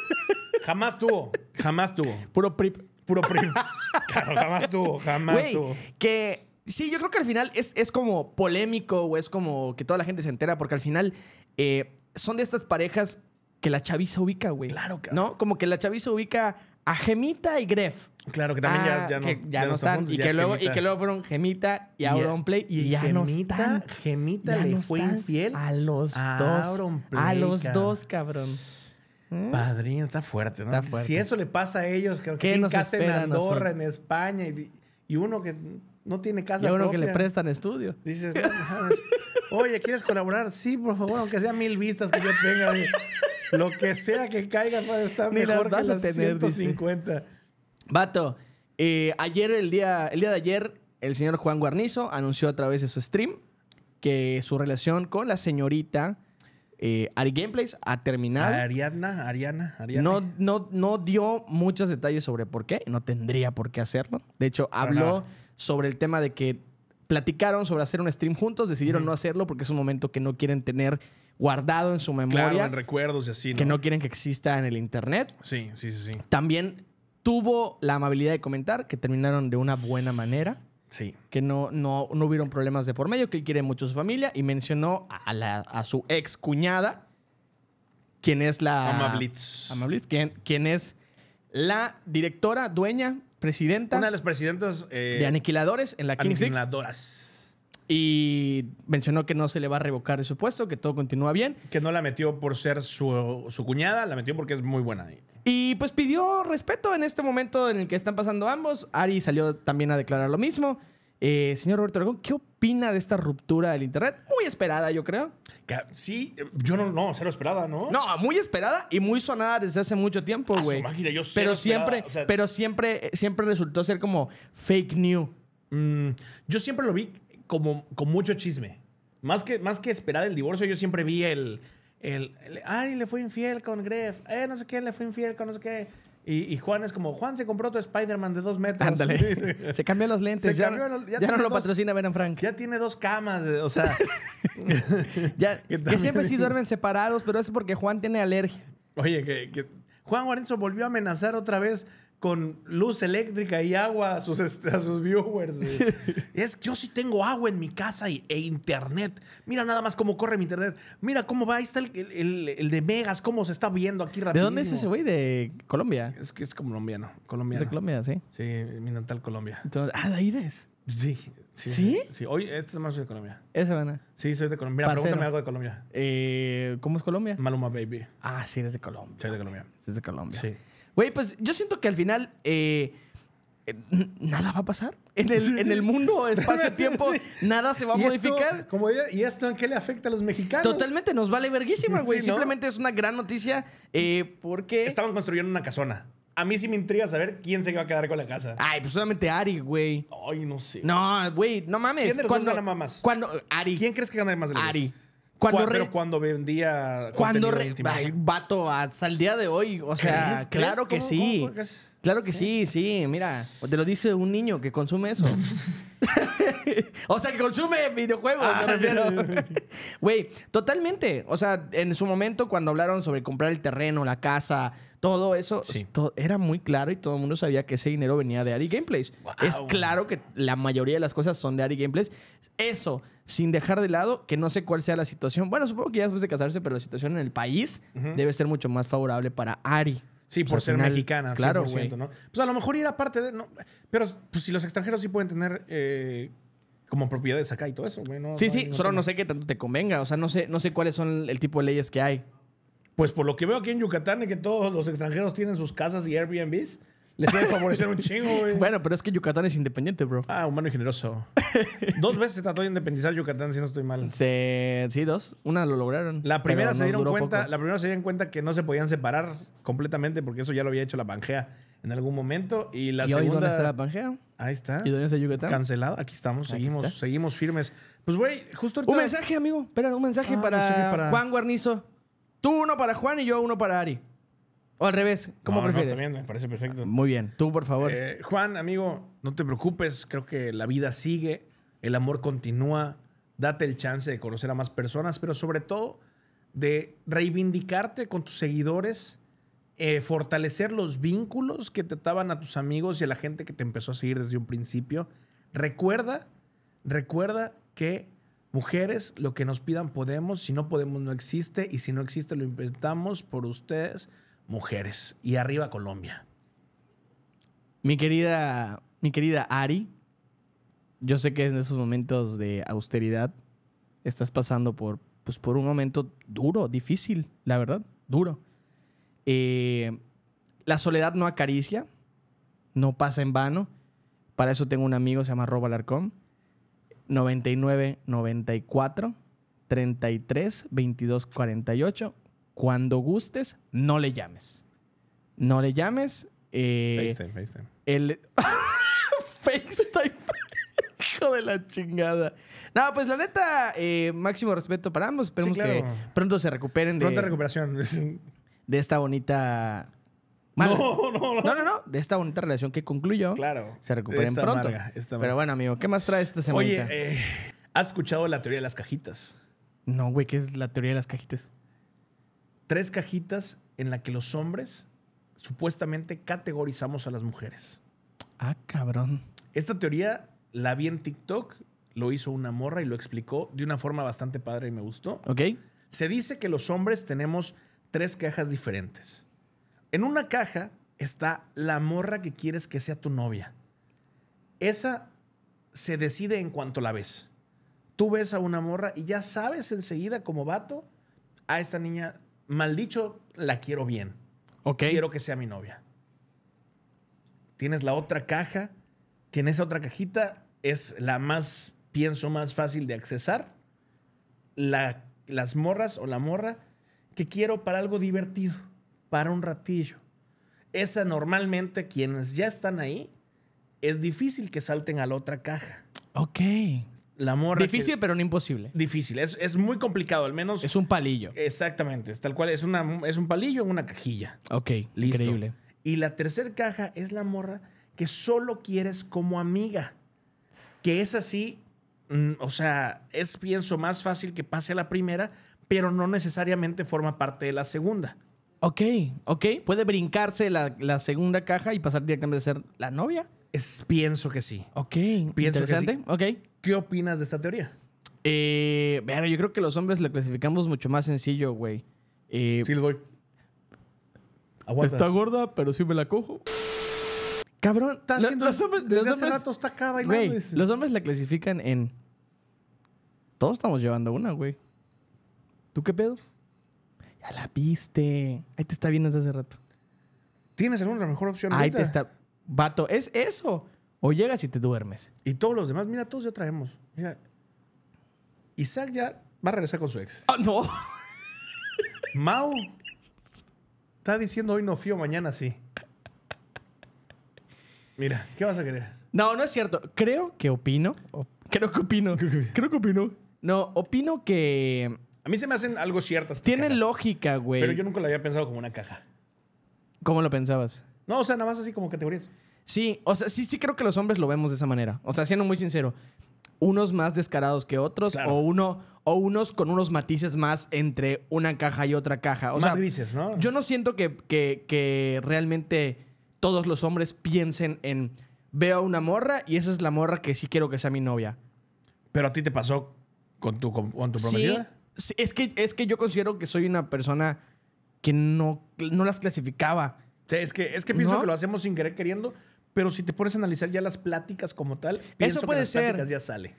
A: *laughs* jamás tuvo, jamás tuvo. Puro prip. Puro prip.
B: *laughs* claro, jamás tuvo, jamás tuvo. Que Sí, yo creo que al final es, es, como polémico o es como que toda la gente se entera porque al final eh, son de estas parejas que la chaviza ubica, güey. Claro, que. ¿No? Como que la chaviza ubica a Gemita y Gref. Claro, que también ya, no, están. y, que luego, fueron Gemita y Auronplay. Y, y, Gemita, Gemita le fue infiel a los dos. Auronplay, a los dos, cabrón. ¿Eh? está fuerte, ¿no? Está fuerte. Si eso
A: le pasa a ellos, que, que nos casen Andorra, en España, y uno que no tiene casa. Y uno que le prestan
B: estudio. Dices,
A: oye, ¿quieres colaborar? Sí, por favor, aunque sea mil vistas que yo tenga. lo que sea que caiga para estar mejor las tener, 150.
B: Vato, eh, ayer, el día, el día de ayer, el señor Juan Guarnizo anunció a través de su stream que su relación con la señorita eh, Ari Gameplays ha terminado.
A: Ariadna, Ariana, Ariana. No,
B: no, no dio muchos detalles sobre por qué. No tendría por qué hacerlo. De hecho, habló sobre el tema de que platicaron sobre hacer un stream juntos, decidieron no hacerlo porque es un momento que no quieren tener guardado en su memoria. Claro, en
A: recuerdos y así, ¿no? Que no
B: quieren que exista en el internet.
A: Sí, sí, sí, sí.
B: También tuvo la amabilidad de comentar que terminaron de una buena manera. Sí. Que no, no, no hubieron problemas de por medio, que él quiere mucho a su familia y mencionó a, la, a su ex cuñada, quien es la. Amablitz. Amablitz, quien es la directora, dueña presidenta. Una de las presidentas. Eh, de aniquiladores en la Kings Aniquiladoras. Y mencionó que no se le va a revocar de su puesto, que todo continúa bien. Que no la metió por ser su, su, cuñada, la metió porque es muy buena. Y pues pidió respeto en este momento en el que están pasando ambos. Ari salió también a declarar lo mismo. Eh, señor Roberto Aragón, ¿qué opina de esta ruptura del Internet? Muy esperada, yo creo. Sí, yo no, no, cero esperada, ¿no? No, muy esperada y muy sonada desde hace mucho tiempo, ah, güey. Pero siempre, pero siempre, siempre resultó ser como fake news. Mm, yo siempre lo vi como con mucho
A: chisme. Más que, más que esperar el divorcio, yo siempre vi el, el, Ari le fue infiel con Gref, eh, no sé qué, le fue infiel con no sé qué. Y, Juan es como, Juan se compró tu Spider-Man de
B: dos metros. *laughs* se cambió los lentes. ya, ya, no lo patrocina Ben Frank. Ya tiene dos camas, eh, o sea. *laughs* ya, *laughs* que, siempre sí duermen separados, pero es porque Juan tiene alergia.
A: Oye, que, que Juan Guarenzo volvió a amenazar otra vez con luz eléctrica y agua a sus, este, a sus viewers. *laughs* Es que yo sí tengo agua en mi casa y, e internet. Mira nada más cómo corre mi internet. Mira cómo va. Ahí está el, el, de Megas, cómo se está viendo aquí rápido. ¿De dónde es ese güey? ¿De Colombia? Es que es colombiano. colombiano. Es de Colombia, sí. Sí, mi natal Colombia. Entonces, ah, de ahí eres. Sí, sí. ¿Sí? Sí, hoy este es más soy de Colombia.
B: Esa semana. Sí, soy de Colombia. Mira, pregúntame algo de Colombia. Eh, ¿Cómo es Colombia? Maluma Baby. Ah, sí, eres de Colombia. Soy de Colombia. Es de Colombia. Sí. Güey, pues yo siento que al final eh, nada va a pasar. En el, en el mundo, espacio-tiempo, *laughs* nada se va a modificar. ¿Y esto en qué le afecta a los mexicanos? Totalmente nos vale verguísima, güey. Simplemente es una gran noticia
A: eh, porque... Estaban construyendo una casona. A mí sí me intriga saber quién se va a quedar con la casa. Ay, pues solamente Ari, güey. Ay, no sé. No, güey, no mames. ¿Quién gana más? Cuando Ari. ¿Quién crees que gana más de Ari. Cuando pero cuando vendía cuando vato
B: hasta el día de hoy o sea claro que sí claro que sí. sí mira te lo dice un niño que consume eso *laughs* o sea que consume videojuegos ah, güey totalmente o sea en su momento cuando hablaron sobre comprar el terreno la casa todo eso era muy claro y todo el mundo sabía que ese dinero venía de Ari Gameplays. Es claro que la mayoría de las cosas son de Ari Gameplays. Eso, sin dejar de lado que no sé cuál sea la situación. Bueno, supongo que ya después de casarse, pero la situación en el país debe ser mucho más favorable para Ari. Sí, por ser mexicana, claro, ¿no?
A: Pues a lo mejor era parte de. pero pues, si los extranjeros sí pueden tener. Eh, como propiedades acá y todo eso, sí, sí, solo no sé
B: qué tanto te convenga. O sea, no sé, no sé cuáles son el tipo de leyes que hay pues por lo que veo aquí en Yucatán y que todos los extranjeros tienen sus casas y Airbnbs. Les debe favorecer un chingo, güey. *laughs* Bueno, pero es que Yucatán es independiente, bro. Ah, humano y generoso. *laughs*
A: dos veces se trató de independizar Yucatán, si no estoy mal. Sí, dos. Una lo lograron. La primera se dieron cuenta, la primera se dieron cuenta que no se podían separar completamente porque eso ya lo había hecho la Pangea en algún momento y la segunda... dónde está la Pangea? Ahí está. ¿Y dónde está Yucatán? Cancelado. Aquí estamos, seguimos, seguimos firmes. Pues güey,
B: justo ahorita... Un mensaje, amigo. Espera, un mensaje ah, para Juan Guarnizo. Tú uno para Juan y yo uno para Ari. O al revés, como prefieres? me parece perfecto. Ah, muy bien, tú por favor. Eh, Juan,
A: amigo, no te preocupes, creo que la vida sigue, el amor continúa, date el chance de conocer a más personas, pero sobre todo de reivindicarte con tus seguidores, eh, fortalecer los vínculos que te estaban a tus amigos y a la gente que te empezó a seguir desde un principio. Recuerda, recuerda que Mujeres, lo que nos pidan podemos, si no podemos no existe y si no existe lo inventamos por ustedes, mujeres. Y arriba Colombia.
B: Mi querida, mi querida Ari, yo sé que en esos momentos de austeridad estás pasando por, pues, por un momento duro, difícil, la verdad, duro. Eh, la soledad no acaricia, no pasa en vano. Para eso tengo un amigo, se llama Robo Alarcón 99 94 33 22 48. Cuando gustes, no le llames. No le llames. Eh, FaceTime, FaceTime. *laughs* FaceTime. *laughs* Hijo de la chingada. No, pues la neta, eh, máximo respeto para ambos. Esperemos que pronto se recuperen de. *laughs* de esta bonita
A: no, *laughs* no, no. No, no, no.
B: De esta bonita relación que concluyó. Claro. Se recuperen pronto. Pero bueno, amigo, ¿qué más trae esta semana? Oye,
A: eh, ¿has escuchado la teoría de las cajitas?
B: No, güey, ¿qué es la teoría de las cajitas?
A: Tres cajitas en la que los hombres supuestamente categorizamos a las mujeres. Ah, cabrón. Esta teoría la vi en TikTok, lo hizo una morra y lo explicó de una forma bastante padre y me gustó. Ok. Se dice que los hombres tenemos tres cajas diferentes. En una caja está la morra que quieres que sea tu novia. Esa se decide en cuanto la ves. Tú ves a una morra y ya sabes enseguida como vato a esta niña, mal la quiero bien. Okay. Quiero que sea mi novia. Tienes la otra caja, que en esa otra cajita es la más, pienso, más fácil de accesar. La, las morras o la morra que quiero para algo divertido para un ratillo. Esa normalmente quienes ya están ahí, es difícil que salten a la otra caja. Ok. La morra. Difícil, pero no imposible. Difícil. Es, es, muy complicado, al menos. Es un palillo. Exactamente. Es tal cual. Es, una, es un palillo en una cajilla.
B: Ok. Listo. Increíble.
A: Y la tercera caja es la morra que solo quieres como amiga. Que es así. Mm, o sea, es pienso más fácil que pase a la primera, pero no necesariamente forma parte de la segunda.
B: Ok, ok. Puede brincarse la, segunda caja y pasar directamente a ser la novia. Es, pienso que sí. Ok. Pienso interesante. que sí. Ok. ¿Qué opinas de esta teoría? Eh, yo creo que los hombres la clasificamos mucho más sencillo, güey. Eh, sí, le doy. Está gorda, pero sí me la cojo. Cabrón, está Los hombres, desde rato
A: está acá bailando. los
B: hombres la clasifican en. Todos estamos llevando una, güey. ¿Tú qué pedo? la viste. Ahí te está viendo desde hace rato. ¿Tienes alguna mejor opción? Ahí te está. Vato, es eso. O llegas y te duermes. Y todos los demás, mira, todos ya traemos. Mira.
A: Isaac ya va a regresar con su ex. ¡Ah, no! Mau está diciendo hoy no fío, mañana sí.
B: Mira, ¿qué vas a querer? No, no es cierto. Creo que opino. Creo que opino. Creo que opino. No, opino que a mí se me hacen algo ciertas. Tiene lógica, güey. Pero yo nunca la había pensado como una caja. ¿Cómo lo pensabas? No, o sea, nada más así como categorías. Sí, o sea, sí, sí creo que los hombres lo vemos de esa manera. O sea, siendo muy sincero, unos más descarados que otros o uno o unos con unos matices más entre una caja y otra caja. O más grises, ¿no? Yo no siento que, que, realmente todos los hombres piensen en veo a una morra y esa es la morra que sí quiero que sea mi novia. Pero a ti te pasó con tu, con, prometida. Es que, yo considero que soy una persona que no, no las clasificaba. es que, es que pienso que lo hacemos sin querer queriendo, pero si te pones a analizar ya las pláticas como tal, eso puede que las ser. pláticas ya sale.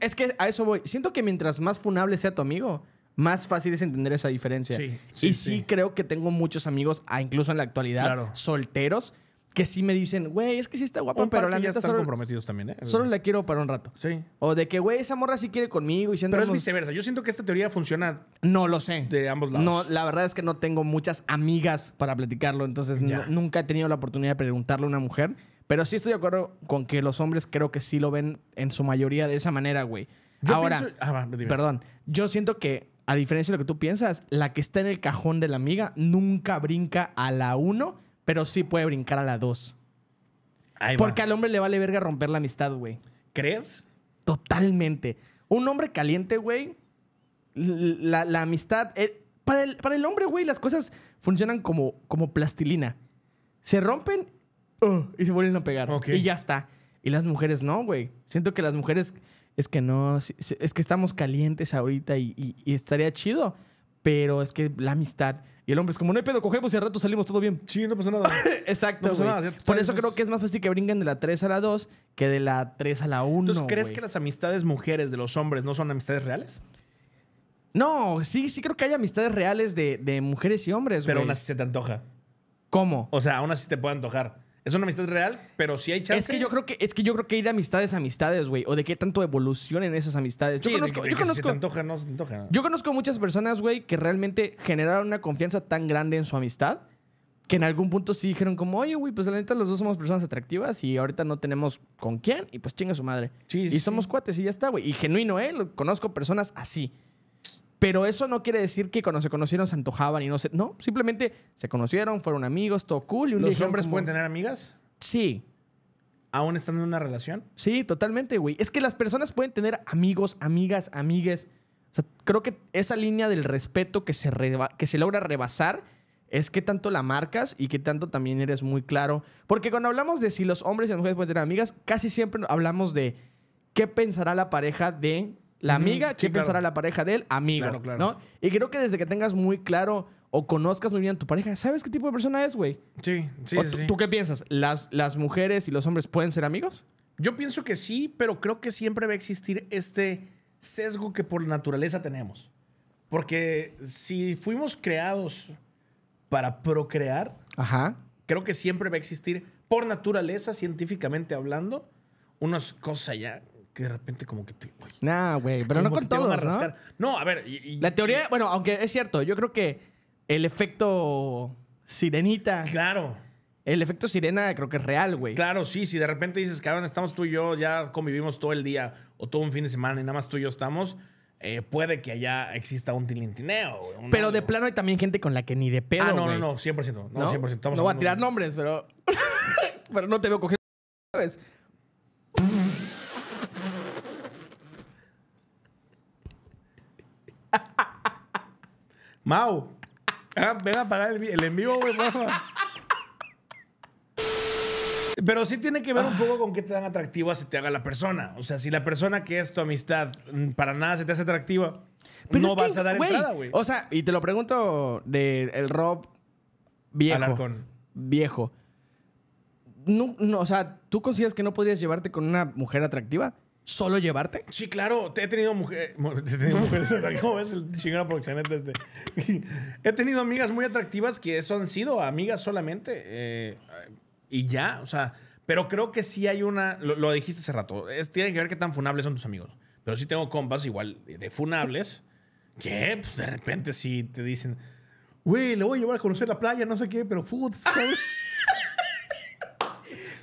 B: Es que a eso voy. Siento que mientras más funable sea tu amigo, más fácil es entender esa diferencia. Sí, y sí, creo que tengo muchos amigos, ah, incluso en la actualidad, solteros, que sí me dicen, güey, es que sí está guapa, pero la ya están comprometidos
A: también, ¿eh? Solo
B: la quiero para un rato. Sí. O de que, güey, esa morra sí quiere conmigo y Pero es viceversa. Yo siento que esta teoría funciona. No lo sé. De ambos lados. No, la verdad es que no tengo muchas amigas para platicarlo, entonces nunca he tenido la oportunidad de preguntarle a una mujer. Pero sí estoy de acuerdo con que los hombres creo que sí lo ven en su mayoría de esa manera, güey. Ahora,
A: ah, perdón,
B: yo siento que a diferencia de lo que tú piensas, la que está en el cajón de la amiga nunca brinca a la uno pero sí puede brincar a la dos. Porque al hombre le vale verga romper la amistad, güey. ¿Crees? Totalmente. Un hombre caliente, güey. La, amistad. Eh, para, el, para, hombre, güey, las cosas funcionan como, como plastilina. Se rompen uh, y se vuelven a pegar. Y ya está. Y las mujeres no, güey. Siento que las mujeres es que no, es que estamos calientes ahorita y estaría chido. Pero es que la amistad y el hombre es como, no hay pedo, cogemos y al rato salimos todo bien. *laughs* Sí, no pasa nada. *laughs* Exacto. No pasa nada. Por eso creo que es más fácil que brinquen de la 3 a la 2 que de la 3 a la 1. Entonces, ¿crees que
A: las amistades mujeres de los hombres no son amistades
B: reales? No, sí, sí creo que hay amistades reales de, mujeres y hombres, Pero aún así se te antoja. ¿Cómo? O
A: sea, aún así te puede antojar. Es una amistad real, pero sí hay chance. Es que
B: yo creo que, es que yo creo que hay de amistades amistades, güey. O de qué tanto en esas amistades. Yo conozco, conozco muchas personas, güey, que realmente generaron una confianza tan grande en su amistad que en algún punto sí dijeron como, oye, güey, pues la neta los dos somos personas atractivas y ahorita no tenemos con quién. Y pues chinga su madre. y somos cuates y ya está, güey. Y genuino, ¿eh? Conozco personas así. Pero eso no quiere decir que cuando se conocieron se antojaban y no se. No, simplemente se conocieron, fueron amigos, todo cool. Y ¿Los hombres pueden tener amigas? Sí. ¿Aún están en una relación? Sí, totalmente, güey. Es que las personas pueden tener amigos, amigas, amigues. O sea, creo que esa línea del respeto que se, que se logra rebasar es que tanto la marcas y que tanto también eres muy claro. Porque cuando hablamos de si los hombres y las mujeres pueden tener amigas, casi siempre hablamos de qué pensará la pareja de la amiga, qué pensará la pareja del amigo, claro, claro. ¿no? Y creo que desde que tengas muy claro o conozcas muy bien a tu pareja, ¿sabes qué tipo de persona es, güey? Sí, sí, sí. ¿Tú qué piensas? ¿Las, ¿Las mujeres y los hombres pueden ser amigos? Yo pienso que sí, pero creo que siempre va a existir este sesgo que
A: por naturaleza tenemos. Porque si fuimos creados para procrear, Ajá. creo que siempre va a existir, por naturaleza, científicamente
B: hablando, unas cosas ya que de repente como que te... nah, güey, pero no con todos, ¿no? No, a ver... la teoría, bueno, aunque es cierto, yo creo que el efecto sirenita... Claro. El efecto sirena creo que es real, güey. Claro, sí. Si de
A: repente dices, cabrón, estamos tú y yo, ya convivimos todo el día o todo un fin de semana y nada más tú y yo estamos... Eh, puede que allá exista un tilintineo.
B: pero de plano hay también gente con la que ni de pedo. Ah, no, no, no, 100%. No, 100%. no voy a tirar nombres, pero. *laughs* pero no te veo coger. ¿Sabes?
A: Mau, ah, ven a pagar el, en vivo, güey, Pero sí tiene que ver un poco con qué tan atractiva se te haga la persona. O sea, si la persona que es tu amistad mm, para nada se te hace
B: atractiva,
A: no vas a dar wey, entrada, güey. O
B: sea, y te lo pregunto del el Rob viejo. Viejo. No, o sea, ¿tú consideras que no podrías llevarte con una mujer atractiva? solo llevarte? Sí, claro. Te he tenido, mujer, *laughs* he tenido mujeres ¿Cómo *laughs* ves el chingón este? *laughs* he tenido amigas muy atractivas
A: que eso han sido amigas solamente. Eh, y ya, o sea... Pero creo que sí hay una... Lo, dijiste hace rato. Es, tiene que ver qué tan funables son tus amigos. Pero sí tengo compas igual de funables que pues, de repente sí te dicen... Güey, le voy a llevar a conocer la playa, no sé qué, pero... fútbol...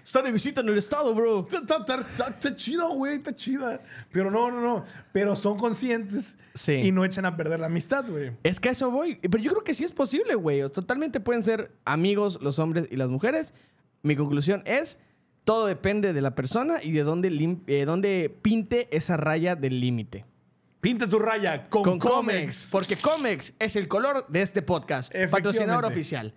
A: Está de visita en el estado, bro. Está, chido, güey, está chida. Pero no, no, no. Pero son conscientes sí. y no echan a perder la amistad, güey.
B: Es que eso voy. Pero yo creo que sí es posible, güey. Totalmente pueden ser amigos los hombres y las mujeres. Mi conclusión es, todo depende de la persona y de dónde, eh, dónde pinte esa raya del límite. Pinta tu raya con, con Porque Comex es el color de este podcast. Patrocinador oficial.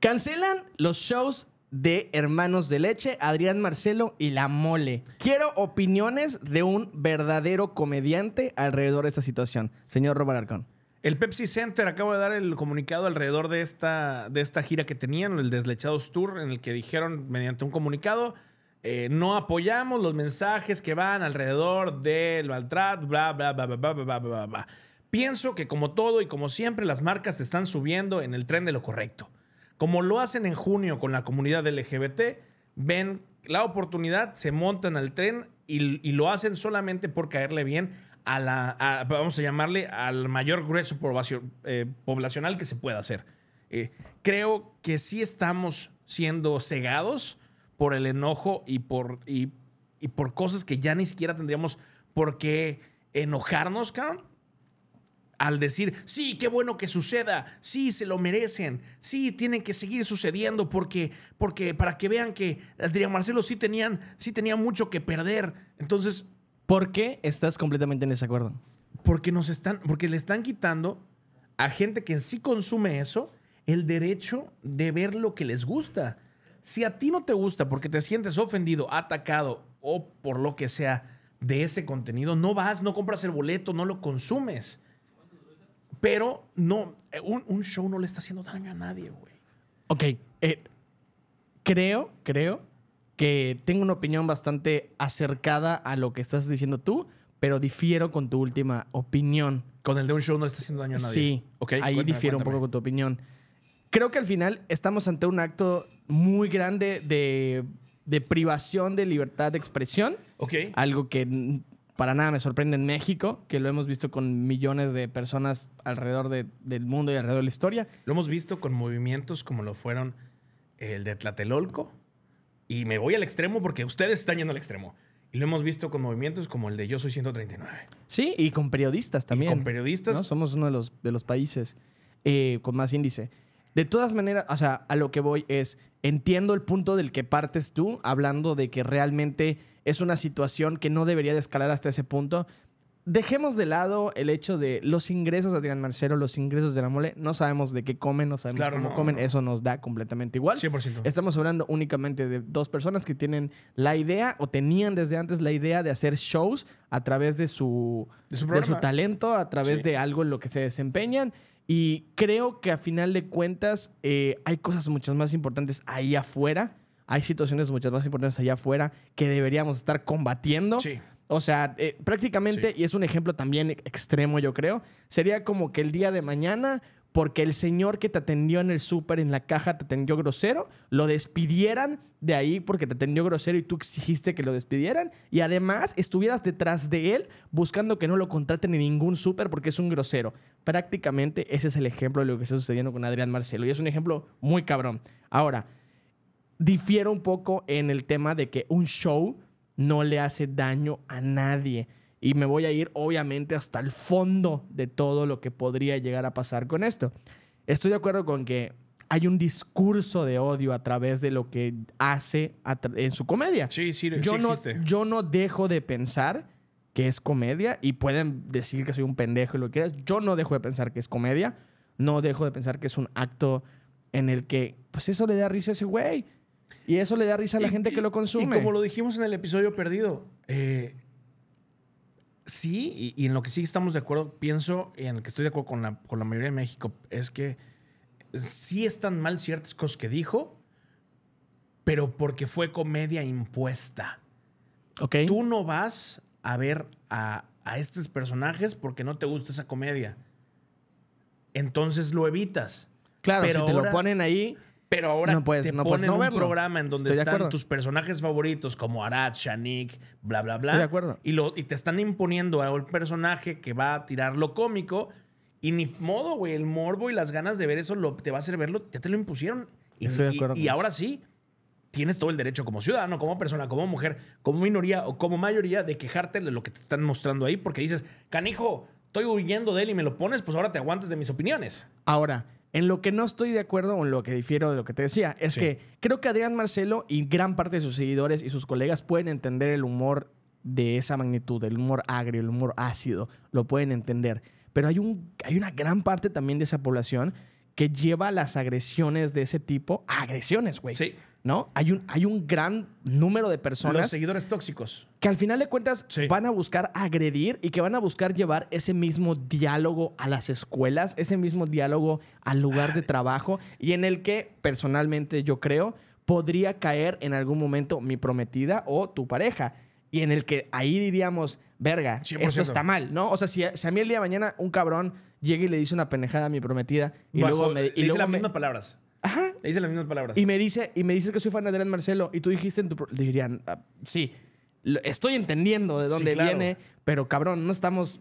B: Cancelan los shows de Hermanos de Leche, Adrián Marcelo y La Mole. Quiero opiniones de un verdadero comediante alrededor de esta situación. Señor Robert Arcón.
A: El Pepsi Center acabo de dar el comunicado alrededor de esta, de esta gira que tenían, el Deslechados Tour, en el que dijeron mediante un comunicado, eh, no apoyamos los mensajes que van alrededor del maltrato, bla, bla, bla, bla, bla, bla, bla, bla. Pienso que como todo y como siempre, las marcas se están subiendo en el tren de lo correcto. Como lo hacen en junio con la comunidad LGBT, ven la oportunidad, se montan al tren y, lo hacen solamente por caerle bien a la, vamos a llamarle, al mayor grueso eh, poblacional que se pueda hacer. Eh, creo que sí estamos siendo cegados por el enojo y por, y, y por cosas que ya ni siquiera tendríamos por qué enojarnos, cabrón al decir, sí, qué bueno que suceda, sí, se lo merecen, sí, tienen que seguir sucediendo porque, porque para que vean que Adrián Marcelo sí, tenían, tenía mucho que perder. Entonces... ¿Por qué estás completamente en desacuerdo? Porque nos están, porque le están quitando a gente que sí consume eso el derecho de ver lo que les gusta. Si a ti no te gusta porque te sientes ofendido, atacado o por lo que sea de ese contenido, no vas, no compras el boleto, no lo consumes. Pero no, eh, un, show no le está haciendo daño a nadie,
B: güey. Ok, eh, creo, creo que tengo una opinión bastante acercada a lo que estás diciendo tú, pero difiero con tu última opinión.
A: Con el de un show no le está haciendo
B: daño a nadie. Sí, ahí difiero un poco con tu opinión. Creo que al final estamos ante un acto muy grande de, de privación de libertad de expresión. Ok. Algo que para nada me sorprende en México, que lo hemos visto con millones de personas alrededor del mundo y alrededor de la historia. Lo hemos visto con movimientos como lo fueron
A: el de Tlatelolco, y me voy al extremo porque ustedes están yendo al extremo. Y lo hemos visto con movimientos como el de Yo Soy 139.
B: Sí, y con periodistas también. con periodistas. Somos uno de los, de los países eh, con más índice. De todas maneras, o sea, a lo que voy es, entiendo el punto del que partes tú, hablando de que realmente es una situación que no debería de escalar hasta ese punto. Dejemos de lado el hecho de los ingresos de Adrián Marcelo, los ingresos de la mole, no sabemos de qué comen, no sabemos cómo comen, eso nos da completamente igual. 100%. Estamos hablando únicamente de dos personas que tienen la idea o tenían desde antes la idea de hacer shows a través de su, su, talento, a través de algo en lo que se desempeñan y creo que a final de cuentas eh, hay cosas muchas más importantes ahí afuera, hay situaciones muchas más importantes allá afuera que deberíamos estar combatiendo. Sí. O sea, eh, prácticamente, y es un ejemplo también extremo yo creo, sería como que el día de mañana, porque el señor que te atendió en el súper, en la caja, te atendió grosero, lo despidieran de ahí porque te atendió grosero y tú exigiste que lo despidieran, y además estuvieras detrás de él buscando que no lo contraten en ningún súper porque es un grosero prácticamente ese es el ejemplo de lo que está sucediendo con Adrián Marcelo. Y es un ejemplo muy cabrón. Ahora, difiero un poco en el tema de que un show no le hace daño a nadie. Y me voy a ir, obviamente, hasta el fondo de todo lo que podría llegar a pasar con esto. Estoy de acuerdo con que hay un discurso de odio a través de lo que hace en su comedia. Sí, sí, yo no, existe. Yo no dejo de pensar que es comedia y pueden decir que soy un pendejo y lo que quieras. Yo no dejo de pensar que es comedia, no dejo de pensar que es un acto en el que, pues eso le da risa a ese güey. Y eso le da risa a la gente que lo consume. Y como lo dijimos
A: en el episodio perdido, eh, sí, y, en lo que sí estamos de acuerdo, pienso, y en lo que estoy de acuerdo con la, mayoría de México, es que sí están mal ciertas cosas que dijo, pero porque fue comedia impuesta. Okay. Tú no vas a ver a, estos personajes porque no te gusta esa comedia. Entonces lo evitas. Claro, si te lo ponen ahí. Pero ahora no puedes, te ponen un programa en donde están tus personajes favoritos como Arad, Shanik, bla, bla, bla. Estoy de acuerdo. Y, lo, y te están imponiendo a un personaje que va a tirar lo cómico. Y ni modo, güey. El morbo y las ganas de ver eso lo, te va a hacer verlo. Ya te lo impusieron. y ahora sí tienes todo el derecho como ciudadano, como persona, como mujer, como minoría o como mayoría de quejarte de lo que te están mostrando ahí porque dices, canijo, estoy huyendo de él y me lo pones, pues ahora te aguantes de mis opiniones.
B: Ahora, en lo que no estoy de acuerdo o en lo que difiero de lo que te decía, es que creo que Adrián Marcelo y gran parte de sus seguidores y sus colegas pueden entender el humor de esa magnitud, el humor agrio, el humor ácido, lo pueden entender. Pero hay, un, hay una gran parte también de esa población que lleva las agresiones de ese tipo agresiones, güey. Sí. ¿no? Hay un, hay un gran número de personas. Los
A: seguidores tóxicos.
B: Que al final de cuentas van a buscar agredir y que van a buscar llevar ese mismo diálogo a las escuelas, ese mismo diálogo al lugar de trabajo y en el que personalmente yo creo podría caer en algún momento mi prometida o tu pareja. Y en el que ahí diríamos, verga, eso está mal, ¿no? O sea, si a, mí el día de mañana un cabrón llega y le dice una penejada a mi prometida y luego me... Y le dice las mismas
A: palabras dice las mismas palabras. Y
B: me dice, y me dice que soy fan de Adrián Marcelo. Y tú dijiste en tu... dirían, ah, sí, estoy entendiendo de dónde viene, pero cabrón, no estamos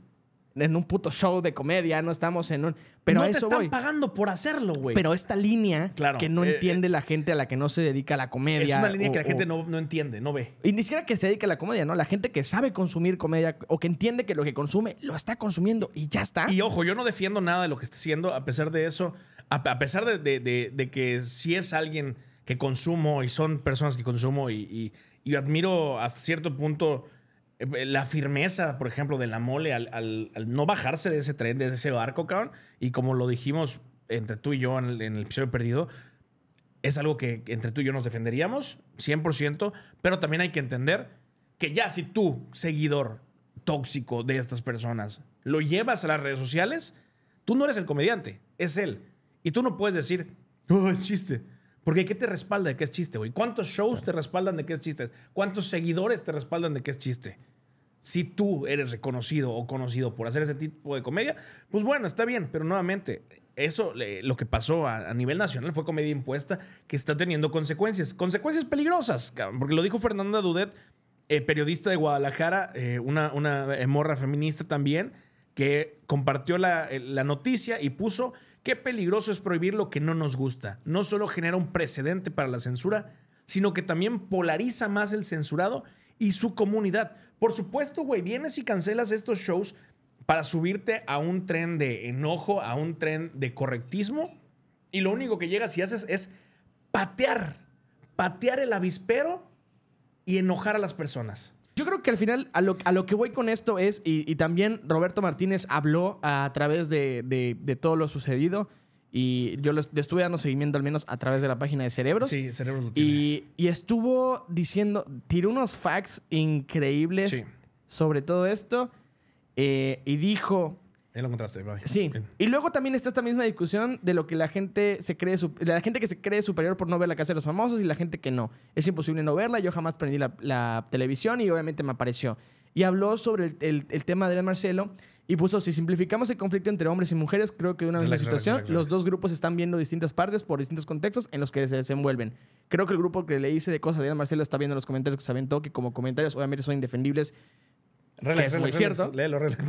B: en un puto show de comedia, no estamos en un... Pero no eso te están pagando por hacerlo, güey. Pero esta línea que no eh, entiende eh. la gente a la que no se dedica a la comedia. Es una línea que la gente no, entiende, no ve. Y ni siquiera que se dedica a la comedia, ¿no? La gente que sabe consumir comedia o que entiende que lo que consume lo está consumiendo y ya está. Y
A: ojo, yo no defiendo nada de lo que está haciendo, a pesar de eso a, pesar de, que si es alguien que consumo y son personas que consumo y, y, admiro hasta cierto punto eh, la firmeza, por ejemplo, de la mole al, no bajarse de ese tren, de ese barco, cabrón. Y como lo dijimos entre tú y yo en el, en el episodio perdido, es algo que entre tú y yo nos defenderíamos, 100%, pero también hay que entender que ya si tú, seguidor tóxico de estas personas, lo llevas a las redes sociales, tú no eres el comediante, es él. Y tú no puedes decir, oh, es chiste. Porque ¿qué te respalda de que es chiste, güey? ¿Cuántos shows te respaldan de que es chiste? ¿Cuántos seguidores te respaldan de que es chiste? Si tú eres reconocido o conocido por hacer ese tipo de comedia, pues bueno, está bien, pero nuevamente, eso lo que pasó a, nivel nacional fue comedia impuesta que está teniendo consecuencias, consecuencias peligrosas, cabrón, porque lo dijo Fernanda Dudet, eh, periodista de Guadalajara, eh, una, una eh, morra feminista también, que compartió la, la noticia y puso Qué peligroso es prohibir lo que no nos gusta. No solo genera un precedente para la censura, sino que también polariza más el censurado y su comunidad. Por supuesto, güey, vienes y cancelas estos shows para subirte a un tren de enojo, a un tren de correctismo, y lo único que llegas y haces es patear, patear el avispero y enojar a las personas.
B: Yo creo que al final a lo, que voy con esto es, y, también Roberto Martínez habló a través de, todo lo sucedido, y yo le estuve dando seguimiento al menos a través de la página de Cerebros. Sí, Cerebros Y, estuvo diciendo, tiró unos facts increíbles sobre todo esto, eh, y dijo lo Sí. Y luego también está esta misma discusión de lo que la gente se cree, la gente que se cree superior por no ver la casa de los famosos y la gente que no. Es imposible no verla. Yo jamás prendí la, televisión y obviamente me apareció. Y habló sobre el, tema de Adrián Marcelo y puso: si simplificamos el conflicto entre hombres y mujeres, creo que de una misma situación, los dos grupos están viendo distintas partes por distintos contextos en los que se desenvuelven. Creo que el grupo que le hice de cosas a Adrián Marcelo está viendo los comentarios que saben aventó, que como comentarios obviamente son indefendibles.
A: que es muy cierto.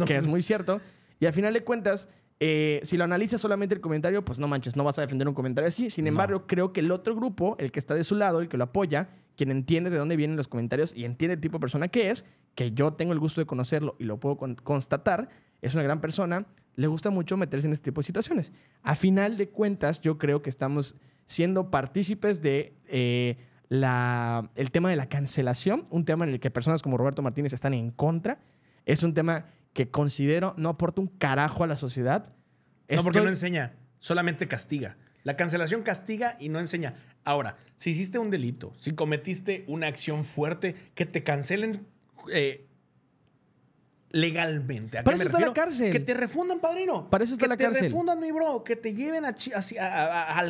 A: Que es
B: muy cierto. Y al final de cuentas, eh, si lo analizas solamente el comentario, pues no manches, no vas a defender un comentario así. Sin embargo, creo que el otro grupo, el que está de su lado, el que lo apoya, quien entiende de dónde vienen los comentarios y entiende el tipo de persona que es, que yo tengo el gusto de conocerlo y lo puedo constatar, es una gran persona, le gusta mucho meterse en este tipo de situaciones. A final de cuentas, yo creo que estamos siendo partícipes de... Eh, la, el tema de la cancelación, un tema en el que personas como Roberto Martínez están en contra. Es un tema que considero no aporta un carajo a la sociedad. No, porque no
A: enseña, solamente castiga. La cancelación castiga y no enseña. Ahora, si hiciste un delito, si cometiste una acción fuerte, que te cancelen eh, legalmente. ¿A Para eso está la cárcel. Que te refundan, padrino. Para eso está la cárcel. Que te refundan, mi bro. Que te lleven a,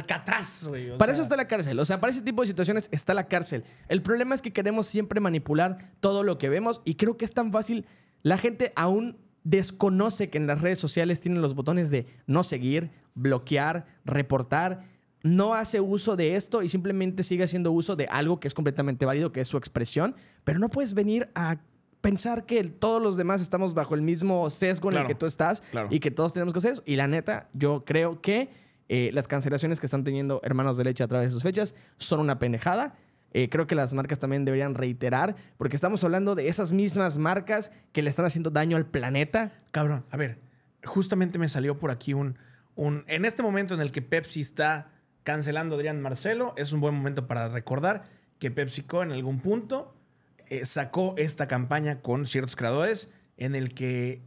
B: catrazo. para eso está la cárcel. O sea, para ese tipo de situaciones está la cárcel. El problema es que queremos siempre manipular todo lo que vemos y creo que es tan fácil la gente aún desconoce que en las redes sociales tienen los botones de no seguir, bloquear, reportar. No hace uso de esto y simplemente sigue haciendo uso de algo que es completamente válido, que es su expresión, pero no puedes venir a pensar que todos los demás estamos bajo el mismo sesgo en el que tú estás y que todos tenemos que hacer Y la neta, yo creo que eh, las cancelaciones que están teniendo Hermanos de Leche a través de sus fechas son una pendejada eh, creo que las marcas también deberían reiterar, porque estamos hablando de esas mismas marcas que le están haciendo daño al planeta. Cabrón, a ver, justamente me salió por aquí un, un
A: en este momento en el que Pepsi está cancelando a Adrián Marcelo, es un buen momento para recordar que PepsiCo en algún punto eh, sacó esta campaña con ciertos creadores en el que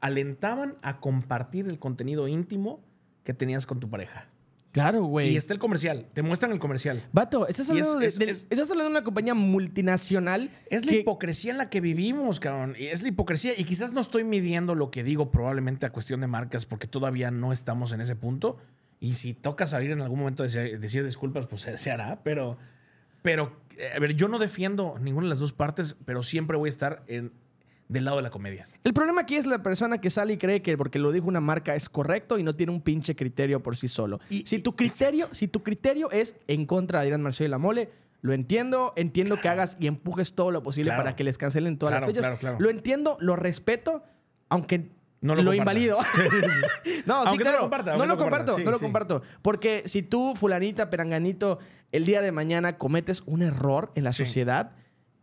A: alentaban a compartir el contenido íntimo que tenías con tu pareja. Claro, güey. Y está el comercial. Te muestran el comercial. Vato, estás hablando, de, de, una compañía
B: multinacional.
A: Es la hipocresía en la que vivimos, cabrón. Es la hipocresía. Y quizás no estoy midiendo lo que digo probablemente a cuestión de marcas porque todavía no estamos en ese punto. Y si toca salir en algún momento a decir disculpas, pues se, hará. Pero, pero, eh, a ver, yo no defiendo ninguna de las dos partes, pero siempre voy a estar en del lado de la comedia.
B: El problema aquí es la persona que sale y cree que porque lo dijo una marca es correcto y no tiene un pinche criterio por sí solo. Y, si, tu criterio, si tu criterio es en contra de Adrián Marcelo y la mole, lo entiendo, entiendo que hagas y empujes todo lo posible para que les cancelen todas las fechas. Lo entiendo, lo respeto, aunque no lo, invalido. *laughs* *laughs* no, sí, claro. No lo, comparto, no lo comparto. Porque si tú, fulanita, peranganito, el día de mañana cometes un error en la sociedad,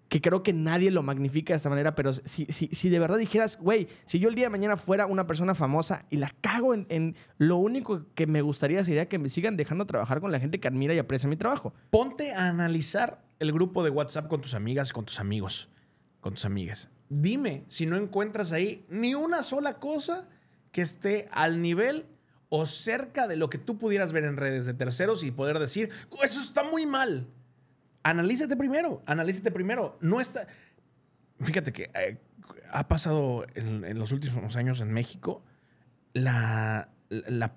B: que creo que nadie lo magnifica de esta manera, pero si, si, si de verdad dijeras, güey, si yo el día de mañana fuera una persona famosa y la cago en, en, lo único que me gustaría sería que me sigan dejando trabajar con la gente que admira y aprecia mi trabajo. Ponte a analizar el grupo de WhatsApp con tus amigas, con tus
A: amigos, con tus amigas. Dime si no encuentras ahí ni una sola cosa que esté al nivel o cerca de lo que tú pudieras ver en redes de terceros y poder decir, eso está muy mal analízate primero, analízate primero. No está. Fíjate que eh, ha pasado en, los últimos años en México la,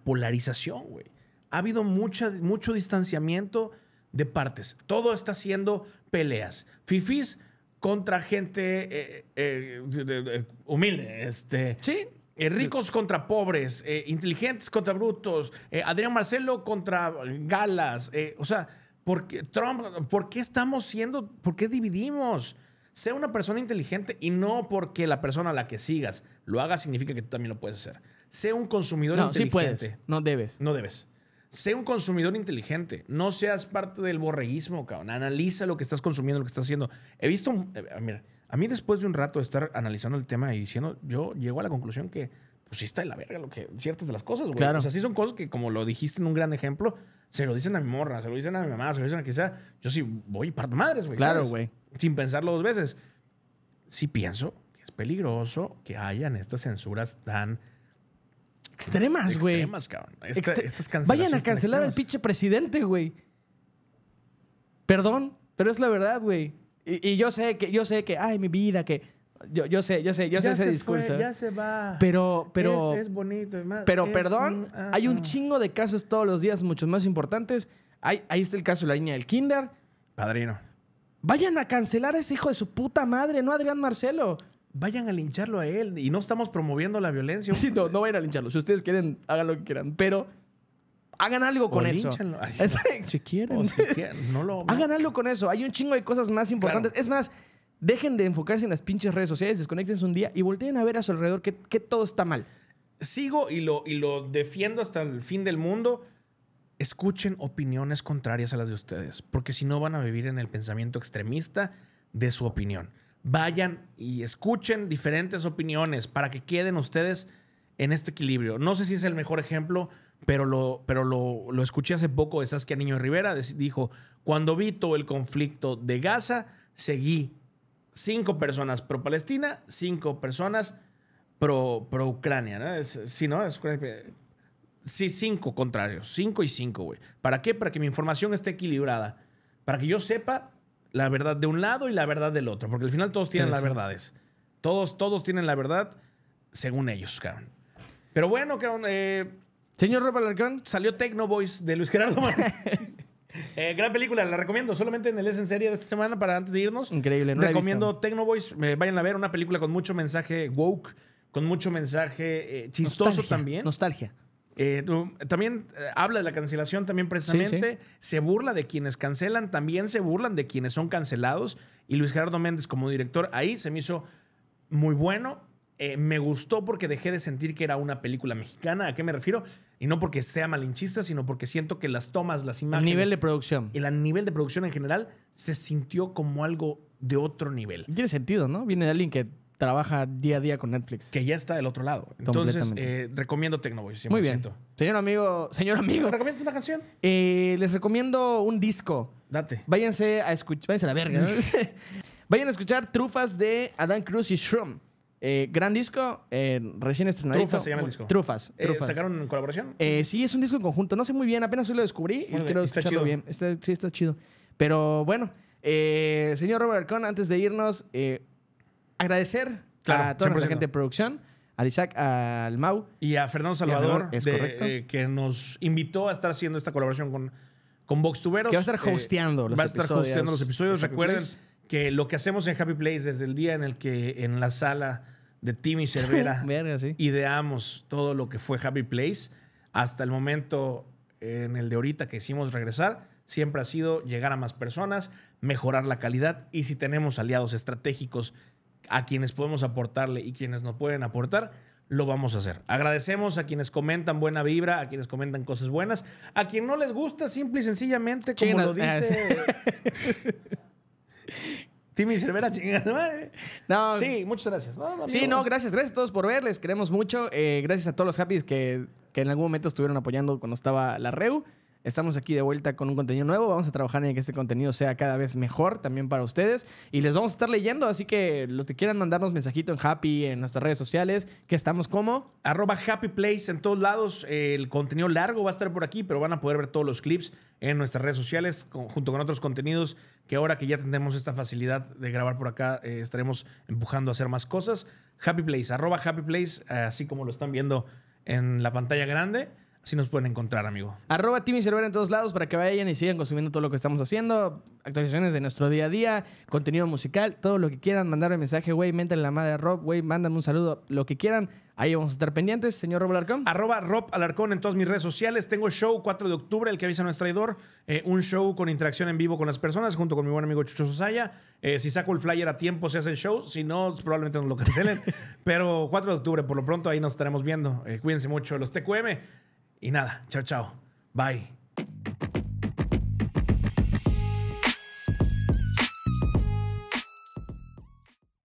A: polarización, güey. Ha habido mucho distanciamiento de partes. Todo está siendo peleas. Fifis contra gente eh, eh, humilde. Este, sí. ricos contra pobres, inteligentes contra brutos, Adrián Marcelo contra galas. o sea, ¿Por qué, Trump, ¿por qué estamos siendo, por qué dividimos? Sea una persona inteligente y no porque la persona a la que sigas lo haga significa que tú también lo puedes hacer. Sea un consumidor no, inteligente. Sí puedes, no debes. No debes. sea un consumidor inteligente. No seas parte del borreguismo, cabrón. Analiza lo que estás consumiendo, lo que estás haciendo. He visto. Eh, mira, a mí después de un rato de estar analizando el tema y diciendo, yo llego a la conclusión que pues sí está de la verga lo que ciertas de las cosas, güey. Claro. O sea, sí son cosas que, como lo dijiste en un gran ejemplo, se lo dicen a mi morra, se lo dicen a mi mamá, se lo dicen a quien sea. Yo sí voy y parto madres, güey. Claro, güey. Sin pensarlo dos veces. Sí pienso que es peligroso que hayan estas censuras tan...
B: Extremas, güey. Extremas, cabrón. Este, estas Vayan a cancelar al pinche presidente, güey. Perdón, pero es la verdad, güey. Y, y yo sé que, yo sé que, ay, mi vida, que... Yo, sé, yo sé, yo sé ese discurso. ¿eh? ya se
A: va. Pero, pero. Es, bonito. pero, perdón, ah, hay un ah.
B: chingo de casos todos los días, muchos más importantes. ahí está el caso de la niña del Kinder. Padrino. Vayan a cancelar a ese hijo de su
A: puta madre, no Adrián Marcelo. Vayan a lincharlo a él. Y no estamos promoviendo la violencia. *laughs* Sí, no,
B: no vayan a lincharlo. Si ustedes quieren, hagan lo que quieran. Pero hagan algo con eso. *laughs* si quieren. si quieren. lo, Hagan algo con eso. Hay un chingo de cosas más importantes. Es más, Dejen de enfocarse en las pinches redes sociales, desconectense un día y volteen a ver a su alrededor que, todo está mal.
A: Sigo y lo, y lo defiendo hasta el fin del mundo.
B: Escuchen opiniones
A: contrarias a las de ustedes, porque si no van a vivir en el pensamiento extremista de su opinión. Vayan y escuchen diferentes opiniones para que queden ustedes en este equilibrio. No sé si es el mejor ejemplo, pero lo, pero lo, lo escuché hace poco de Saskia Niño Rivera. Dijo, cuando vi todo el conflicto de Gaza, seguí cinco personas pro Palestina, cinco personas pro, Ucrania, ¿no? sí, ¿no? Es, eh, sí, cinco contrarios, cinco y cinco, güey. ¿Para qué? Para que mi información esté equilibrada, para que yo sepa la verdad de un lado y la verdad del otro, porque al final todos tienen las verdades. Todos, todos tienen la verdad según ellos, cabrón. Pero bueno, cabrón, eh, Señor Rob Alarcón. Salió Techno Voice de Luis Gerardo *laughs* *laughs* Eh, gran película, la recomiendo. Solamente en el Es en Serie de esta semana para antes de irnos.
B: Increíble, ¿no? Recomiendo
A: Tecno Boys. Eh, vayan a ver una película con mucho mensaje woke, con mucho mensaje eh, chistoso también. Nostalgia. también habla de la cancelación, también precisamente. Se burla de quienes cancelan, también se burlan de quienes son cancelados. Y Luis Gerardo Méndez, como director, ahí se me hizo muy bueno. me gustó porque dejé de sentir que era una película mexicana. ¿A qué me refiero? Y no porque sea malinchista, sino porque siento que las tomas, las imágenes. El nivel de producción. Y El nivel de producción en general se sintió como algo de otro nivel.
B: Tiene sentido, ¿no? Viene de alguien que trabaja día a día con Netflix. Que ya está del otro lado. Entonces,
A: eh, recomiendo Tecnoboy. Muy bien.
B: Señor amigo, señor amigo. ¿Recomiendas una canción? Eh, les recomiendo un disco. Date. Váyanse a escuchar. Váyanse a la verga. *laughs* Vayan a escuchar Trufas de Adam Cruz y Shroom. Eh, gran disco, eh, recién estrenado. Trufas se llama el disco. Trufas. Eh, ¿Sacaron en colaboración? sí, es un disco en conjunto. No sé muy bien, apenas hoy lo descubrí y quiero está chido. bien. sí, está chido. Pero bueno, señor Robert Arcon, antes de irnos, agradecer a toda la gente de producción al Isaac, al Mau. Y a Fernando Salvador, que
A: nos invitó a estar haciendo esta colaboración con, con Vox Tuberos. Que va a estar hosteando los episodios. Va a estar hosteando los episodios. Recuerden, que lo que hacemos en Happy Place desde el día en el que en la sala de Timmy *laughs* Cervera ideamos todo lo que fue Happy Place hasta el momento en el de ahorita que hicimos regresar, siempre ha sido llegar a más personas, mejorar la calidad y si tenemos aliados estratégicos a quienes podemos aportarle y quienes nos pueden aportar, lo vamos a hacer. Agradecemos a quienes comentan buena vibra, a quienes comentan cosas buenas, a quien no les gusta, simple y sencillamente, como lo dice...
B: *laughs* Ah, Timmy Cervera, chingada No. Sí,
A: muchas gracias. sí, no, gracias, gracias
B: a todos por verles queremos mucho. Eh, gracias a todos los happys que, que en algún momento estuvieron apoyando cuando estaba la Reu. Estamos aquí de vuelta con un contenido nuevo. Vamos a trabajar en que este contenido sea cada vez mejor también para ustedes. Y les vamos a estar leyendo, así que los que quieran mandarnos mensajito en Happy, en nuestras redes sociales, que estamos como... Arroba Happy Place en todos lados. El contenido largo va a estar por aquí, pero van a poder ver todos los clips en
A: nuestras redes sociales junto con otros contenidos que ahora que ya tenemos esta facilidad de grabar por acá, eh, estaremos empujando a hacer más cosas. Happy Place, arroba Happy Place, así como lo están viendo en la pantalla grande. Así nos pueden encontrar, amigo.
B: Arroba Timmy Cervera en todos lados para que vayan y sigan consumiendo todo lo que estamos haciendo. Actualizaciones de nuestro día a día, contenido musical, todo lo que quieran. Mandar mensaje, güey, métanle la madre a Rob, güey, mándame un saludo, lo que quieran. Ahí vamos a estar pendientes, señor Rob Alarcón.
A: Arroba Rob Alarcón en todas mis redes sociales. Tengo show 4 de octubre, el que avisa no es traidor. Eh, un show con interacción en vivo con las personas, junto con mi buen amigo Chucho Sosaya. Eh, si saco el flyer a tiempo, se hace el show. Si no, pues, probablemente nos lo cancelen. *laughs* Pero 4 de octubre, por lo pronto, ahí nos estaremos viendo. Eh, cuídense mucho. Los TQM. Y nada, chao, chao. Bye.